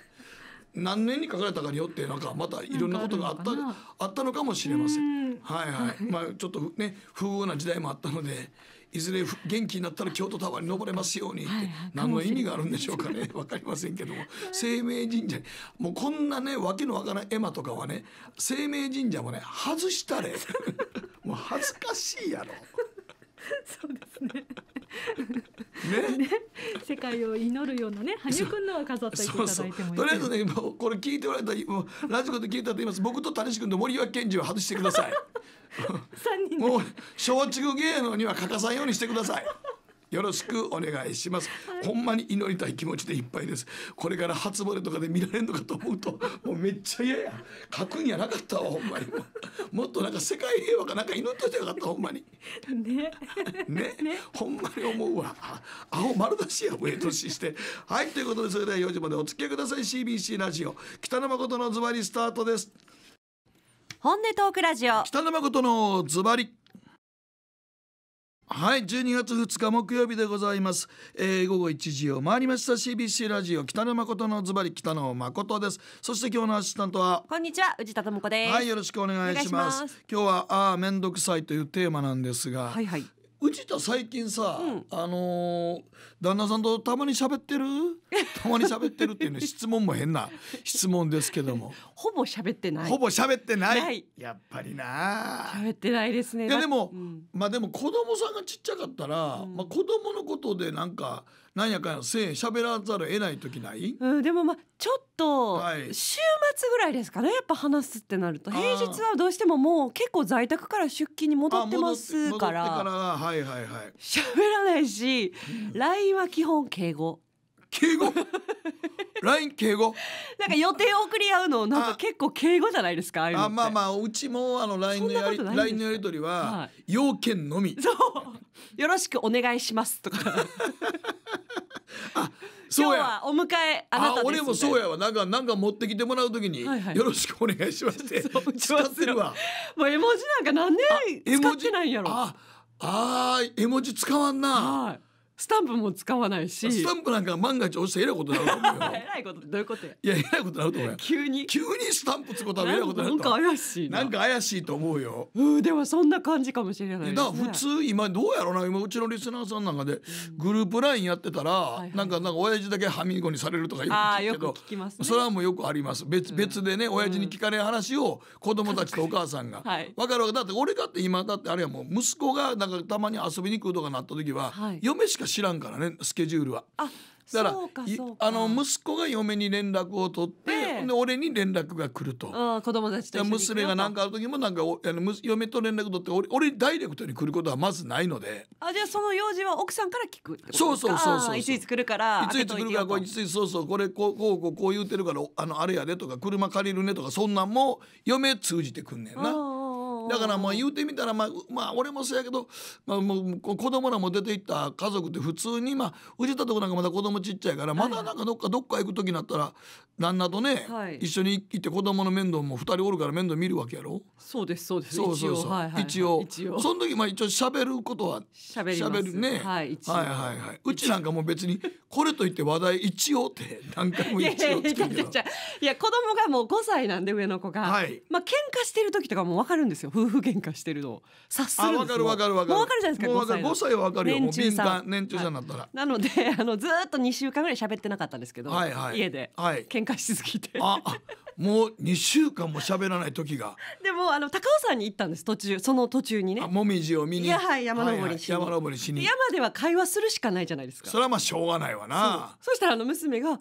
何年に書かれたかによってなんかまたいろんなことがあったあったのかもしれませんはいはいまあちょっとね不遇な時代もあったのでいずれ元気になったら京都タワーに登れますようにって何の意味があるんでしょうかね分かりませんけども生命神社もうこんなねわけのわからん絵馬とかはね生命神社もね外したれ *laughs* もう恥ずかしいやろ。そうですねね、世界を祈るようなね羽生君のは飾っていただいてもいいとりあえずねこれ聞いておられた今ラジコで聞いたと言います僕と谷志君と森脇健児を外してください *laughs* もう松竹芸能には欠かさんようにしてくださいよろしくお願いします、はい、ほんまに祈りたい気持ちでいっぱいですこれから初惚れとかで見られるのかと思うともうめっちゃ嫌や書くんやなかったわほんまにもっとなんか世界平和かなんか祈っといてよかったほんまにねね、ね、ほんまに思うわ青丸出しや上ええ年してはいということでそれでは4時までお付き合いください CBC ラジオ北野誠のズバリスタートです本音トークラジオ北野誠のズバリはい12月2日木曜日でございます、えー、午後1時を回りました CBC ラジオ北野誠のズバリ北野誠ですそして今日のアシスタントはこんにちは宇治田智子ですはいよろしくお願いします今日はああ面倒くさいというテーマなんですが、はいはい、うちと最近さ、うんあのー旦那さんとたまに喋ってる *laughs* たまに喋ってるっていうね質問も変な質問ですけども、*laughs* ほぼ喋ってないほぼ喋ってないないやっぱりな喋ってないですねいやでもうんまあでも子供さんがちっちゃかったら、うんまあ子供のことでなんかなんやかんやせい喋らざるを得ない時ない、うん、でもまあちょっとはい週末ぐらいですかねやっぱ話すってなると平日はどうしてももう結構在宅から出勤に戻ってますかからはいはいはい。喋らないし、LINE は基本敬語。敬語 *laughs* ?LINE 敬語なんか予定を送り合うのなんか結構敬語じゃないですかああまあまあうちもあの LINE のやり l i のやり取りは、要件のみ。そうよろしくお願いしますとか。*laughs* あそうやお迎えあなた俺もそうやわなんかなんか持ってきてもらうときに、よろしくお願いしますって使ってるわもう絵文字なんか何年使ってないんやろあああ絵文字使わんな、はいスタンプも使わないしスタンプなんか万が一落ちてえらいことになると思うよ *laughs* えらいことどういうこといやえらいことになると思うよ急に急にスタンプつくことはえらいことになるとなんか怪しいななんか怪しいと思うようんでもそんな感じかもしれないです、ね、だから普通今どうやろうな今うちのリスナーさんなんかでグループラインやってたら、はいはい、なんかなんか親父だけはみごにされるとかよく聞くます、ね、それはもうよくあります別別でね親父に聞かれる話を子供たちとお母さんが、はい、分かるだって俺だって今だってあれはもう息子がなんかたまに遊びに来るとかなった時は、はい、嫁しか知らんからねスケジュールは。あだからあの息子が嫁に連絡を取って、えー、で俺に連絡が来ると子供たちと娘が何かある時もなんかあの嫁と連絡取って俺俺ダイレクトに来ることはまずないのであじゃあその用事は奥さんから聞くそうそうそうそういついつ来るからいついつ来るからいついつそうそうこれこうこうこうこう言うてるからあのあれやでとか車借りるねとかそんなんも嫁通じてくんねんな。だからまあ言うてみたらまあ、まあ、俺もそうやけど、まあ、もう子供らも出ていった家族って普通にまあ藤田とこなんかまだ子供ちっちゃいからまだなんかどっかどっか行く時になったら旦那とね、はい、一緒に行って子供の面倒も2人おるから面倒見るわけやろそうですそうですそうそうそう、はいはい、一応その時まあ一応喋ることは喋るね、はい、はいはいはいうちなんかもう別にこれといって話題一応って何回も一応つけるけいや子供がもう5歳なんで上の子が、はい、まあ喧嘩してる時とかも分かるんですよ夫婦喧嘩してるの察するんわかるわかるわかる。もうわかるじゃないですか。5歳はわかるよ。年中さん。年中さんなったら、はい。なので *laughs* あのずっと二週間ぐらい喋ってなかったんですけど、はいはい、家で、はい、喧嘩しすぎて。あもう二週間も喋らない時が。*laughs* でもあの高尾山に行ったんです途中その途中にね。もみじを見に。いやはい山登りしに、はいはい、山登りしに。山では会話するしかないじゃないですか。それはまあしょうがないわな。そしたらあの娘が。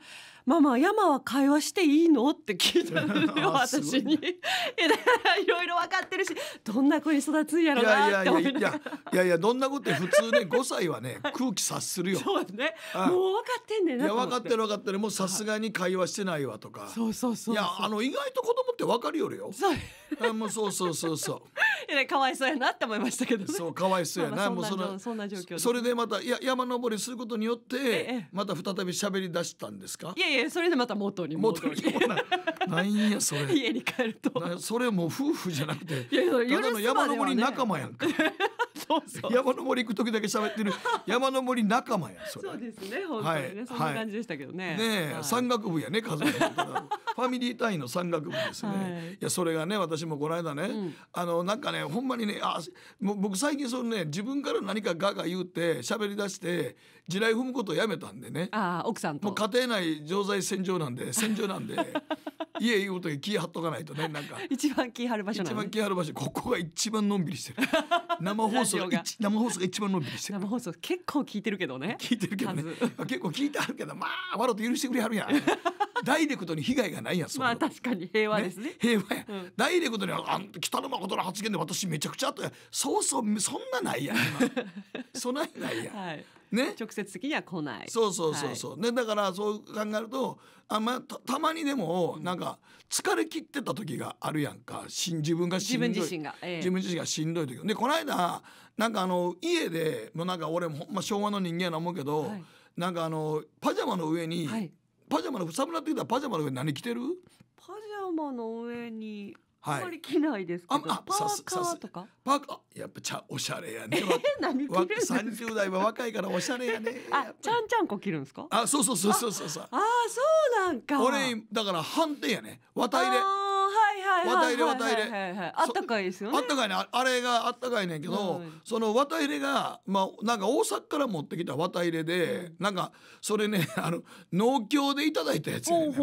ママ山は会話していいの?」って聞いたのよ *laughs* 私に。え *laughs* だからいろいろ分かってるしどんな子に育つんやろうなって思いながら。いやいやどんな子って普通ね5 *laughs* 歳はね空気察するよ。そうね、もう分かってんねんないや分かってる分かってるもうさすがに会話してないわとか。そうそうそういやあの意外と子供って分かるよるよ。そうもうそうそうそうそう。いやかわいそうやなって思いましたけど、ね、そうかわいそうやな、まあ、もうそのそんな状況それでまたいや山登りすることによって、また再び喋り出したんですかいやいやえそれでまた元に戻り何やそれ *laughs* 家に帰るとそれも夫婦じゃなくていやいやただの山登り仲間やんかそうそう山登り行く時だけ喋ってる山登り仲間やそそうですね本当にね、はい、そんな感じでしたけどね、はい、ね、はい、山岳部やね家族ファミリー単位の山岳部ですね、はい、いやそれがね私もこの間ね、うん、あのなんかねほんまにねあもう僕最近そのね自分から何かガガ言うて喋り出して地雷踏むことをやめたんでねあ奥さんともう家庭内上東西戦場なんで戦場 *laughs* なんで家いうことに気張っとかないとねなんか一番気張る場所一番気張る場所ここが一番のんびりしてる *laughs* 生放送が生放送が一番のんびりしてる生放送結構聞いてるけどね聞いてるけどね結構聞いてあるけどまあわうと許してくれはるやんダイレクトに被害がないやんまあ確かに平和ですね、ね、平和や、うん、ダイレクトにあん北野誠の発言で私めちゃくちゃあとそうそうそんなないやん *laughs* そないないやん、はいね、直接的には来ないそうそうそうそう、はい、ね、だからそう考えるとあ、まあ、たたまにでもなんか疲れ切ってた時があるやんかしん、自分がしんどい自分自身が、ええ、自分自身がしんどい時でこの間なんかあの家でもうなんか俺もまあ、昭和の人間やな思うけど、はい、なんかあのパジャマの上に、はい、パジャマの寒くなってきたらパジャマの上に何着てるパジャマの上にあんまり着ないですけど、パーカーとかパーカーやっぱちゃおしゃれやねえ *laughs* 何着る三十代は若いからおしゃれやねあちゃんちゃんこ着るんですかあそうそうそうそうそうああそうなんか俺だから反転やね綿入れ綿入れ綿入れあったかいですよねあったかいねあれがあったかいねんけど、はいその綿入れがまあなんか大阪から持ってきた綿入れで、なんかそれね *laughs* あの農協でいただいたやつやねんで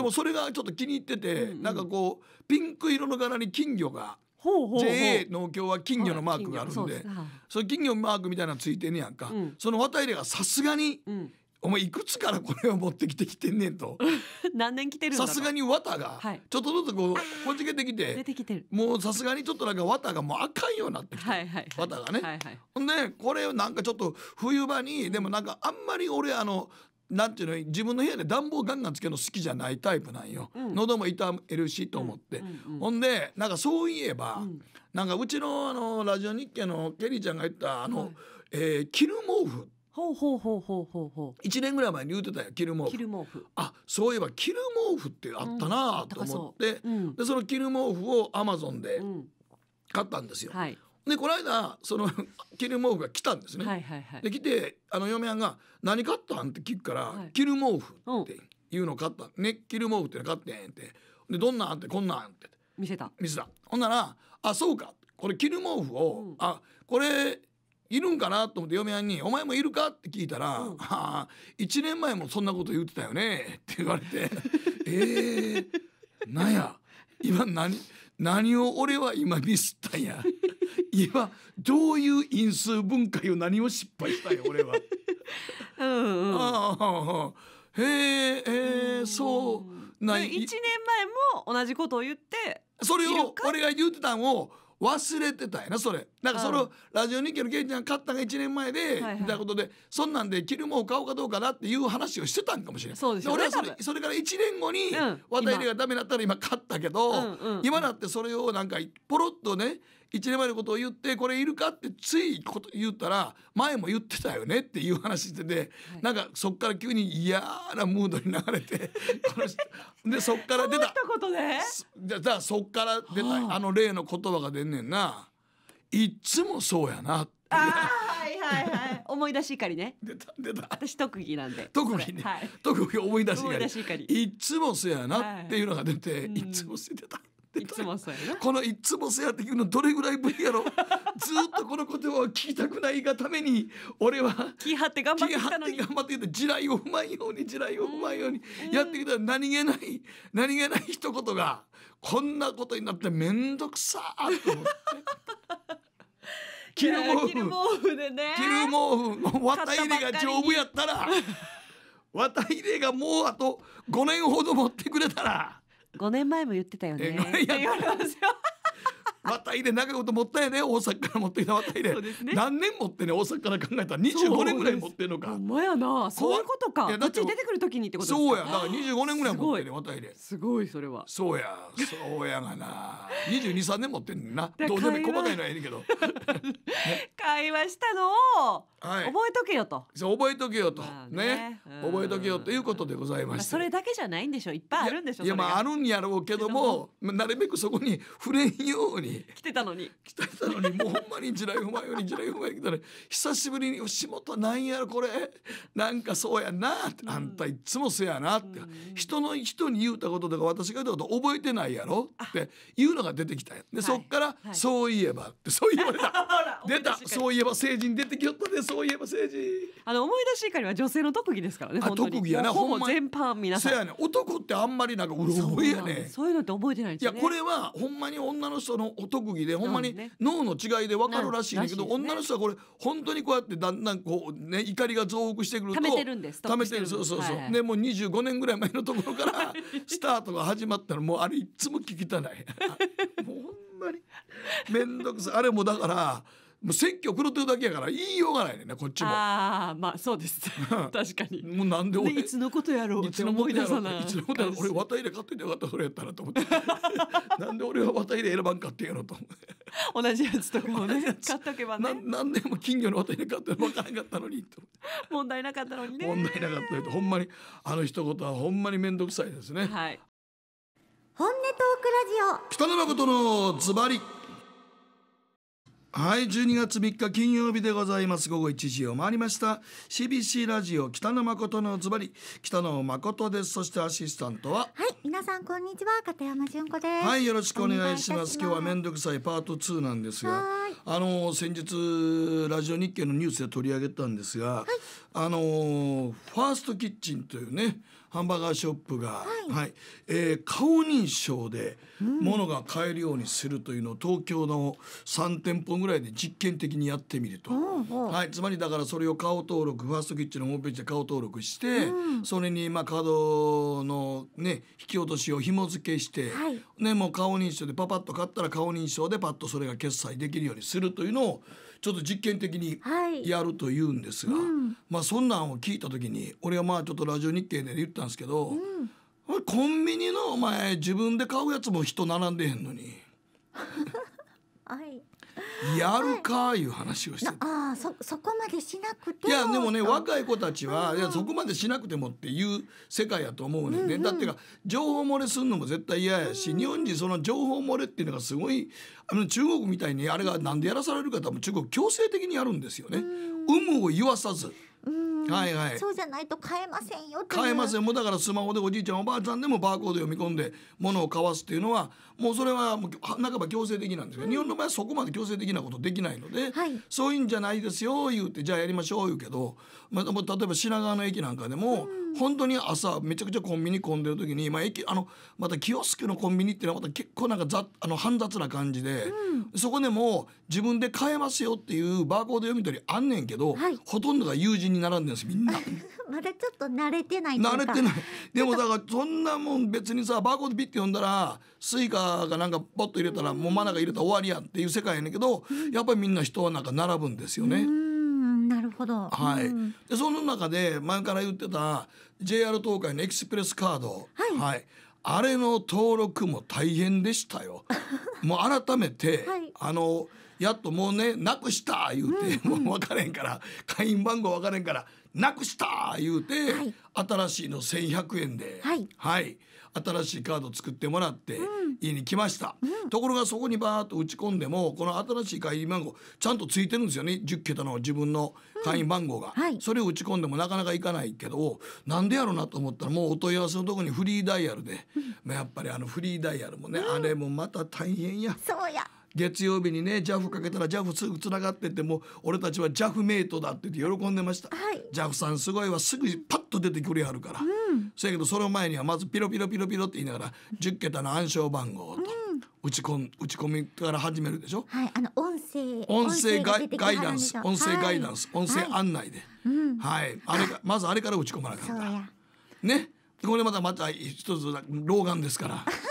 もそれがちょっと気に入ってて、うんうんなんかこうピンク色の柄に金魚がほうほうほう JA 農協は金魚のマークがあるんで、はいそうその金魚のマークみたいなのついてんやんか、うんその綿入れがさすがにうんお前いくつからこれを持ってきてきてんねんと *laughs* 何年来てるさすがに綿が、ちょっとずつこうこじけてきてもうさすがにちょっとなんか綿がもうあかんようになってきて、はいはい、綿がね、はいはい、ほんでこれをなんかちょっと冬場にでもなんかあんまり俺あのなんていうの自分の部屋で暖房ガンガンつけるの好きじゃないタイプなんよ、うん、喉も痛めるしと思って、うんうん、ほんでなんかそういえば、うん、なんかうちのあのラジオ日経のケリーちゃんが言ったあの、はい、えー、絹毛布ってほうほうほうほうほうほう一年ぐらい前に言うてたよ着る毛布着る毛布あそういえばキル毛布ってあったなあと思って、うん、そでそのキル毛布をアマゾンで買ったんですよ。うんはい、でこの間その着る毛布が来たんですね。はいはいはい、で来てあの嫁はんが「何買ったん?」って聞くから「はい、毛布」っていうのを買った「ね着る毛布」っての買ってんって「でどんなん?」って「こんなん?」って見せた見せたほんなら「あそうかこれ着る毛布を、うん、あこれいるんかなと思って嫁はんに「お前もいるか?」って聞いたら「うん、はあ1年前もそんなこと言ってたよね」って言われて「えー、なんや今何何を俺は今ミスったんや今どういう因数分解を何を失敗したんや俺は」へええそうない1年前も同じことを言ってそれを俺が言ってたんを忘れてたやなそれなんかそれをラジオ日記のケイちゃん買ったが1年前で、はいはい、みたいなことでそんなんで着るもん買おうかどうかなっていう話をしてたんかもしれないそうで、ね、俺はそれそれから1年後に、うん、綿入れがダメだったら今買ったけど、うんうん、今だってそれをなんかポロッとね1年前のことを言ってこれいるかってついこと言ったら前も言ってたよねっていう話してて、なんかそっから急に嫌なムードに流れて *laughs* でそっから出たじゃあそっから出た、はあ、の例の言葉が出んねんないつもそうやなって。はいはいはい。*laughs* 思い出し怒りね。出た出た。私特技なんで。特技ね。はい、特技思い出し怒り。いつもせやなっていうのが出て、はい、いつも捨てた。いつもそうやなこのいつもそうやって言うのどれぐらいぶりやろ *laughs* ずっとこの言葉を聞きたくないがために俺は気張って頑張ってきたのに気張って頑張って地雷を踏まんように地雷を踏まんようにやってきたら何気ない何気ない一言がこんなことになって面倒くさーと思って。着 *laughs* る毛布着る毛布でね毛布綿入れが丈夫やったら *laughs* 綿入れがもうあと5年ほど持ってくれたら5年前も言ってたよねって言われますよた入れ長いこと持ったやね大阪から持ってきた綿入れ、ね、何年持ってね大阪から考えたら25年ぐらい持ってんのかほんやなそういうことかこっち出てくるときにってことそうやだから25年ぐらい持ってねた入れすごいそれはそうやそうやがな223 *laughs* 年持ってんなどうでも細かいのはええけど *laughs* 会話したのを覚えとけよと、はい、覚えとけよと、ね、覚えとけよということでございましたそれだけじゃないんでしょいっぱいあるんでしょいやまああるんやろうけどもなるべくそこに触れんように来てたのに来てたのにもうほんまに地雷踏まように地雷踏まようたら久しぶりに「仕事なんやろこれなんかそうやな」って「あんたいつもそうやな」って人の人に言うたこととか私が言うたこと覚えてないやろっていうのが出てきたやでそっから「そういえば」ってそう言われた出たそういえば成 *laughs* 人出てきよったでそういえば成人あの思い出し怒りは女性の特技ですからね特技やなほぼ全般皆さんそうやね男ってあんまりなんかうろ覚えやねそういうのって覚えてないいやこれはほんまに女の人の特技でほんまに脳の違いで分かるらしいんだけど、ね、女の人はこれ本当にこうやってだんだんこうね怒りが増幅してくると溜めてるんです溜めてるそうそうそう、はい、でもう25年ぐらい前のところから *laughs* スタートが始まったらもうあれいつも聞きたない *laughs* もうほんまに面倒くさいあれもだからもう選挙狂ってるだけやから言いようがないねこっちも。ああまあそうです *laughs* 確かに。もうなんで俺いつのことやろうって思い出さない。いつのことやろう俺綿入れ買っててよかったそれやったらと思って *laughs* なんで俺は綿入れ選ばんかってやろうと思って。同じやつとかをね買っとけばね。何年も金魚の綿入れ買って分からなかったのにと。問題なかったのにね。問題なかったよほんまにあの一言はほんまに面倒くさいですね。はい。本音トークラジオ北野誠のズバリはい十二月三日金曜日でございます午後一時を回りました CBC ラジオ北野誠のズバリ北野誠ですそしてアシスタントははい皆さんこんにちは片山純子ですはいよろしくお願いします今日は面倒くさいパートツーなんですがあの先日ラジオ日経のニュースで取り上げたんですが、はい、あのファーストキッチンというねハンバーガーショップが、はい、はい、えー、顔認証で物が買えるようにするというのを東京の3店舗ぐらいで実験的にやってみると、はい、つまりだからそれを顔登録ファーストキッチンのホームページで顔登録して、うん、それにまあカードの、ね、引き落としを紐付けして、はい、ね、もう顔認証でパパッと買ったら顔認証でパッとそれが決済できるようにするというのをちょっと実験的にやるというんですが、はいうん、まあそんなんを聞いた時に俺はまあちょっとラジオ日経で言ったんですけど、うん、コンビニのお前自分で買うやつも人並んでへんのに。*laughs* はいやるかいう話をして、ああそそこまでしなくていやでもね若い子たちは、うん、いやそこまでしなくてもっていう世界やと思うね、うんうん、だってか情報漏れするのも絶対嫌やし、うん、日本人その情報漏れっていうのがすごいあの中国みたいにあれがなんでやらされるかって中国強制的にやるんですよね。有無を言わさず。はいはい、そうじゃないと買えませんよ買えませんもうだからスマホでおじいちゃんおばあちゃんでもバーコード読み込んで物を買わすっていうのはもうそれはもう半ば強制的なんですけど、うん、日本の場合はそこまで強制的なことできないので、はい、そういうんじゃないですよ言うてじゃあやりましょう言うけど、まあ、例えば品川の駅なんかでも、うん本当に朝めちゃくちゃコンビニ混んでる時に、まあ、駅あのまたキオスクのコンビニっていうのはまた結構なんかざあの煩雑な感じで、うん、そこでも自分で買えますよっていうバーコード読み取りあんねんけど、はい、ほとんどが友人に並んでるんですみんな。*laughs* まだちょっと慣れてない慣れてない。*laughs* でもだからそんなもん別にさバーコードピッて読んだらスイカがなんかポッと入れたら、うん、もうマナが入れたら終わりやんっていう世界やねんけど、やっぱりみんな人はなんか並ぶんですよね。うんなるほど、はい、でその中で前から言ってた JR 東海のエクスプレスカード、はい、はい、あれの登録も大変でしたよ。*laughs* もう改めて、はい、あのやっともうねなくした言うて、うんうん、もう分かれんから会員番号分かれんからなくした言うて、はい、新しいの1,100円で、はい、はい、新しいカード作ってもらって家に来ました、うん、ところがそこにバーっと打ち込んでもこの新しい会員番号ちゃんとついてるんですよね10桁の自分の会員番号が、うんはい、それを打ち込んでもなかなかいかないけどなんでやろうなと思ったらもうお問い合わせのとこにフリーダイヤルで、まあ、やっぱりあのフリーダイヤルもね、あれもまた大変や。そうや月曜日にね JAF かけたら JAF すぐつながってても俺たちは JAF メイトだって言って喜んでました、はい、JAF さんすごいわすぐパッと出てくれはるから、うん、そやけどその前にはまずピロピロピロピロって言いながら10桁の暗証番号と。うん打ち込打ち込みから始めるでしょ。はい、あの音声音声ガイガイダンス、音声ガイダンス、音声案内で、はい、あれまずあれから打ち込まなかった。ね、これまたまた一つ老眼ですから。*laughs*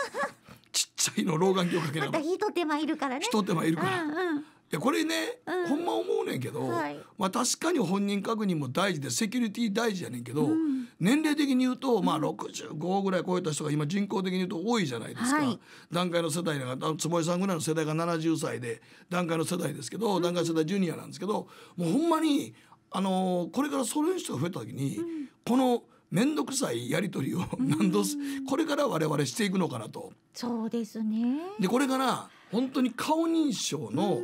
の老眼鏡かけなまた一手間いるからね。一手間いるから。うんうん。いやこれね、うんほんま思うねんけど、はいまあ確かに本人確認も大事でセキュリティ大事やねんけど、うん年齢的に言うとまあ65ぐらい超えた人が今人口的に言うと多いじゃないですか、はい段階の世代が坪井さんぐらいの世代が70歳で段階の世代ですけど、段階世代ジュニアなんですけどもうほんまに、あのーこれからそれ人が増えた時に、この面倒くさいやり取りを何度これから我々していくのかなと。そうですねでこれから本当に顔認証の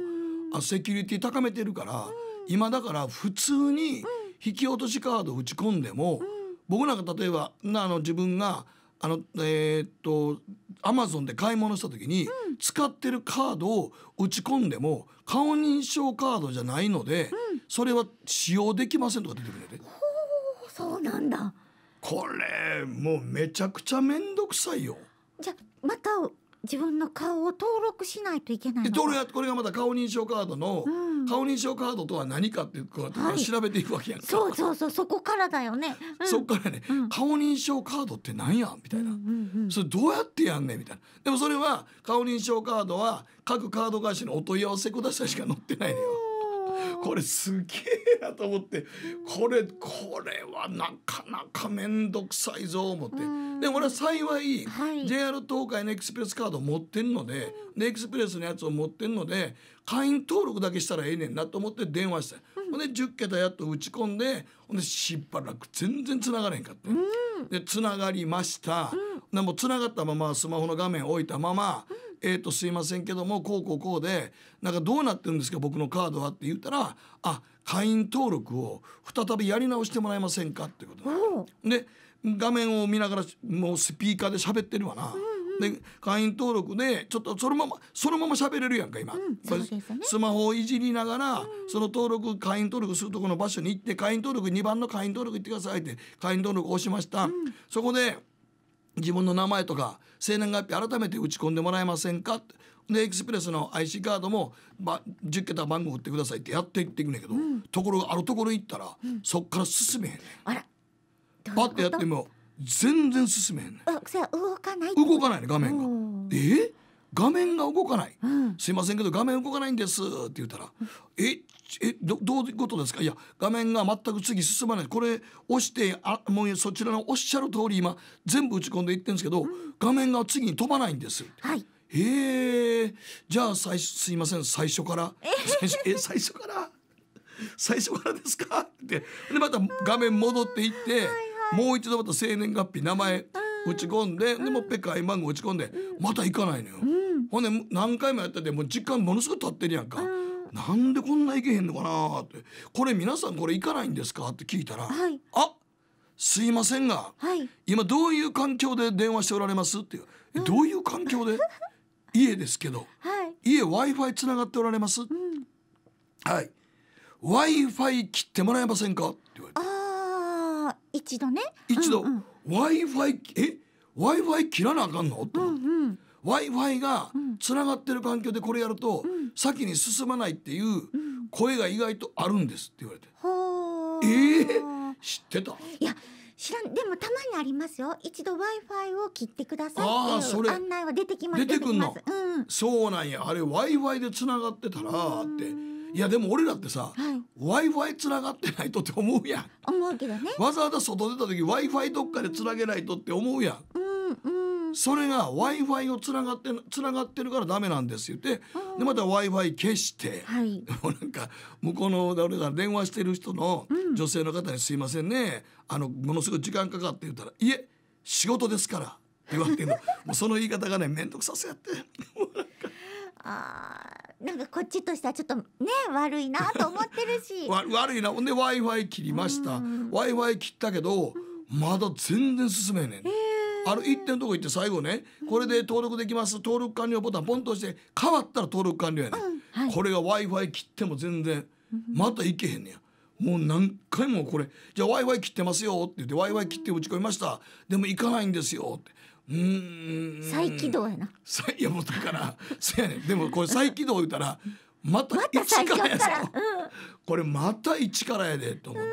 セキュリティ高めてるから今だから普通に引き落としカード打ち込んでも僕なんか例えばあの自分があのえー、っとアマゾンで買い物した時に使ってるカードを打ち込んでも顔認証カードじゃないのでそれは使用できませんとか出てくるんで。そうなんだこれもうめちゃくちゃ面倒くさいよじゃまた自分の顔を登録しないといけないこれがこれがまた顔認証カードの、うん、顔認証カードとは何かっていうか、はい、調べていくわけやんかそうそうそうそこからだよね、うん、そっからね、うん、顔認証カードってなんやみたいな、うんうんうん、それどうやってやんねんみたいなでもそれは顔認証カードは各カード会社にお問い合わせくださいしか載ってないのよこれすげえなと思ってこれこれはなかなか面倒くさいぞ思ってで俺は幸い、はい、JR 東海のエクスプレスカードを持ってんのででエクスプレスのやつを持ってんので会員登録だけしたらええねんなと思って電話して、ほんで10桁やっと打ち込んでほんでしばらく全然繋がれへんかって、で繋がりました。うんなもつながったままスマホの画面置いたまま「えっ、とすいませんけどもこうこうこうでなんかどうなってるんですか僕のカードは」って言ったら「あ会員登録を再びやり直してもらえませんか」っていうことで画面を見ながらもうスピーカーで喋ってるわな。で会員登録でちょっとそのままそのまま喋れるやんか今、うんね、スマホをいじりながら、うん、その登録会員登録するとこの場所に行って会員登録2番の会員登録行ってくださいって会員登録押しました、うん、そこで自分の名前とか生年月日改めて打ち込んでもらえませんかでエクスプレスの IC カードも、ま、10桁番号打ってくださいってやっていっていくんだけど、うん、ところがあるところ行ったら、うん、そっから進めへんねん。あらパッてやっても全然進めへんねん。動かない動かないね画面が。え画面が動かない、うん、すいませんけど画面動かないんですって言ったら「ええどどういうことですかいや画面が全く次進まないこれ押してあもうそちらのおっしゃる通り今全部打ち込んでいってるんですけど、うん、画面が次に飛ばないんです。はいへえじゃあ最すいません最初から最初え最初から最初からですかってでまた画面戻っていって、はいはい、もう一度また生年月日名前打ち込んで、うん、でもっぺかい番号打ち込んで、うん、また行かないのよ、うん、ほんで何回もやっててもう実感ものすごく経ってるやんか、なんでこんな行けへんのかなってこれ皆さんこれ行かないんですかって聞いたら、はい、あすいませんが、はい、今どういう環境で電話しておられますっていう、うどういう環境で *laughs* 家ですけど、はい、家 w i f i つながっておられます、うん、はい w i f i 切ってもらえませんかって言われてあ一度ね一度、うんうん、w i f i え w i f i 切らなあかんのと思って、うんうん Wi-Fi がつながってる環境でこれやると、先に進まないっていう声が意外とあるんですって言われて。えー、知ってたいや知らんでもたまにありますよ一度 w i f i を切ってくださいっていう案内は出てきます出てくんの、うん、そうなんやあれ w i f i でつながってたらっていやでも俺らってさ、はい、w i f i つながってないとって思うやん思うけどねわざわざ外出た時 w i f i どっかでつなげないとって思うやんうんうんそれが w i f i をつながってつながってるからダメなんです言ってでまた w i f i 消して、はい、*laughs* もうなんか向こうの俺が電話してる人の女性の方に「すいませんねあのものすごい時間かかって」言ったら「いえ仕事ですから」って言われてる *laughs* もうその言い方がね面倒くさそうやって。*laughs* あなんかこっちとしてはちょっとね悪いなと思ってるし悪いなほんで w i f i 切りました w i f i 切ったけどまだ全然進めへんねん。えーある一点のとこ行って最後ねこれで登録できます登録完了ボタンポンと押して変わったら登録完了やね、うんはい、これが w i f i 切っても全然またいけへんねや。もう何回もこれ「じゃあ w i f i 切ってますよ」って言って「w i f i 切って打ち込みましたでも行かないんですよ」って。うん再起動やな。いやもうだから *laughs* そうやねでもこれ再起動言うたらまた一からやぞ、うん、これまた一からやでと思って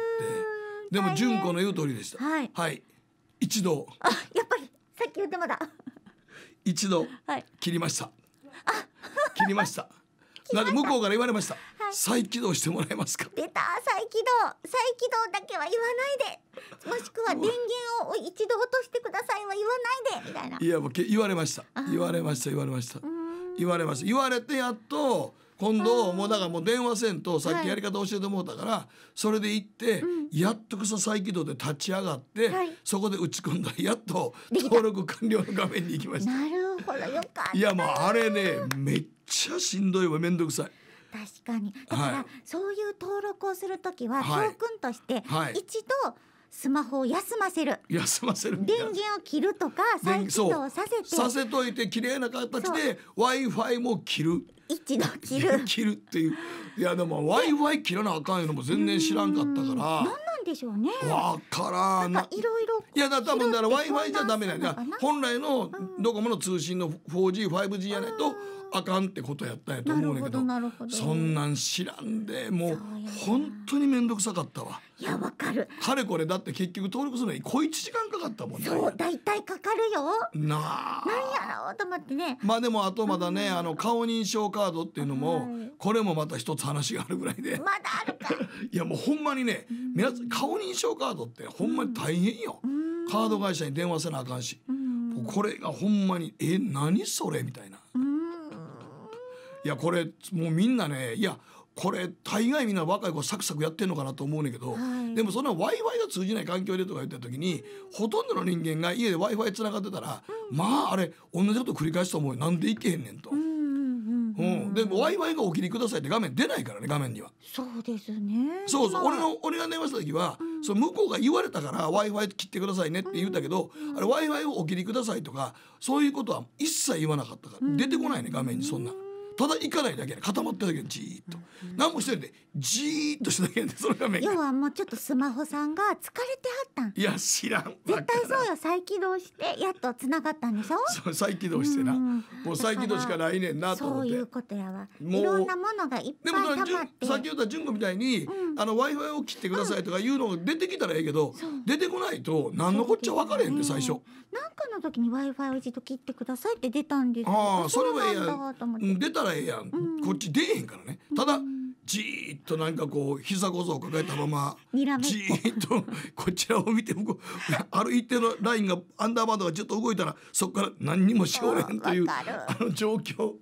でも純子の言う通りでした。はい、はい一度あやっぱりさっき言ってまだ一度切りました、はい、切りました *laughs* なんで向こうから言われました、はい、再起動してもらえますか出た再起動再起動だけは言わないでもしくは電源を一度落としてくださいは言わないでみたいないやもう言われました言われました言われました言われました言われてやっと今度もうだからもう電話せんとさっきやり方教えてもうたから、はい、それで行って、うん、やっとくそ再起動で立ち上がって、はい、そこで打ち込んだやっと登録完了の画面に行きました。なるほどよかいやもうあれねめっちゃしんどいわめんどくさい。確かにだから、そういう登録をする時は、教訓として、一度スマホを休ませる休ませる電源を切るとか再起動させてさせといて綺麗な形で w i f i も切る一度切る切るっていういやでもワイワイ切らなあかんいうのも全然知らんかったから。ななんんでしょうね。わからん。いろいろ。いやだ多分だから w i f イじゃダメなんだ。本来のドコモの通信の 4G、5G やないとあかんってことやったんやと思うんだけどそんなん知らんでもう本当に面倒くさかったわいやわかるかれこれだって結局登録するのに小1時間かかったもんねそう大体かかるよなあなんやろうと思ってねまあでもあとまだね、あの顔認証カードっていうのも、これもまた一つ話があるぐらいでまだあるか *laughs* いやもうほんまにね皆さん顔認証カードってほんまに大変よ、カード会社に電話せなあかんし、これがほんまにえ何それみたいな。いやこれもうみんなねいやこれ大概みんな若い子サクサクやってんのかなと思うねんけど、はい、でもそんな w i f i が通じない環境でとか言った時にほとんどの人間が家で w i f i つながってたら、うん、まああれ同じこと繰り返すと思うなんでいけへんねんと。うんうん、で w i f i がお切りくださいって画面出ないからね画面にはそうですねそうそう俺の俺が電話した時は、うん、その向こうが言われたから w i f i 切ってくださいねって言ったけど、うん、あれ w i f i をお切りくださいとかそういうことは一切言わなかったから、出てこないね画面にそんな。ただ行かないだけ固まってるだけじーっと、うん何もしてないでじーっとしただけでそれが要はもうちょっとスマホさんが疲れてはったんいや知らん絶対そうよ再起動してやっと繋がったんでしょそう再起動してな、うんもう再起動しかないねんなと思ってそういうことやわいろんなものがいっぱい溜まって先ほど純子みたいに、うん、あの Wi-Fi を切ってくださいとかいうのが出てきたらええけど、出てこないと何のこっちゃ分かれへんで、ね、最初なんかの時に Wi-Fi を一度切ってくださいって出たんですああそれはええやん出たらええやん、こっち出えへんからねただ、じっとなんかこう膝小僧を抱えたままじっとこちらを見て歩いてある一定のラインがアンダーバードがちょっと動いたらそこから何にもしおれんというあの状況、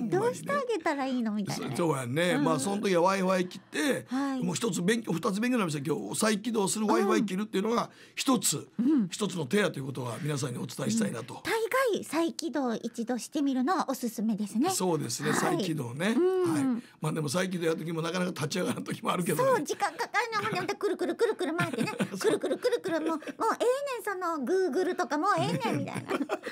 ね、どうしてあげたらいいのみたいなそうやね、うん、まあその時は w i f i 切って、はい、もう一つ勉強二つ勉強になりました今日再起動する w i f i 切るっていうのが一つ一、うん、つの手やということは皆さんにお伝えしたいなと。うんい再起動一度してみるのはおすすめですねそうですね、再起動ね、はい。まあでも再起動やる時もなかなか立ち上がる時もあるけど、そう時間かかるのもねまたくるくるくるくる回ってね *laughs* くるくるくるくるもうもうええねんそのグーグルとかもうええねんみたいな *laughs* 早く立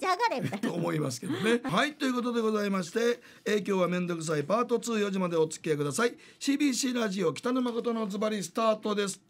ち上がれみたいなと思いますけどねはいということでございまして、えー、今日はめんどくさいパート24時までお付き合いください CBC ラジオ北野誠のズバリスタートです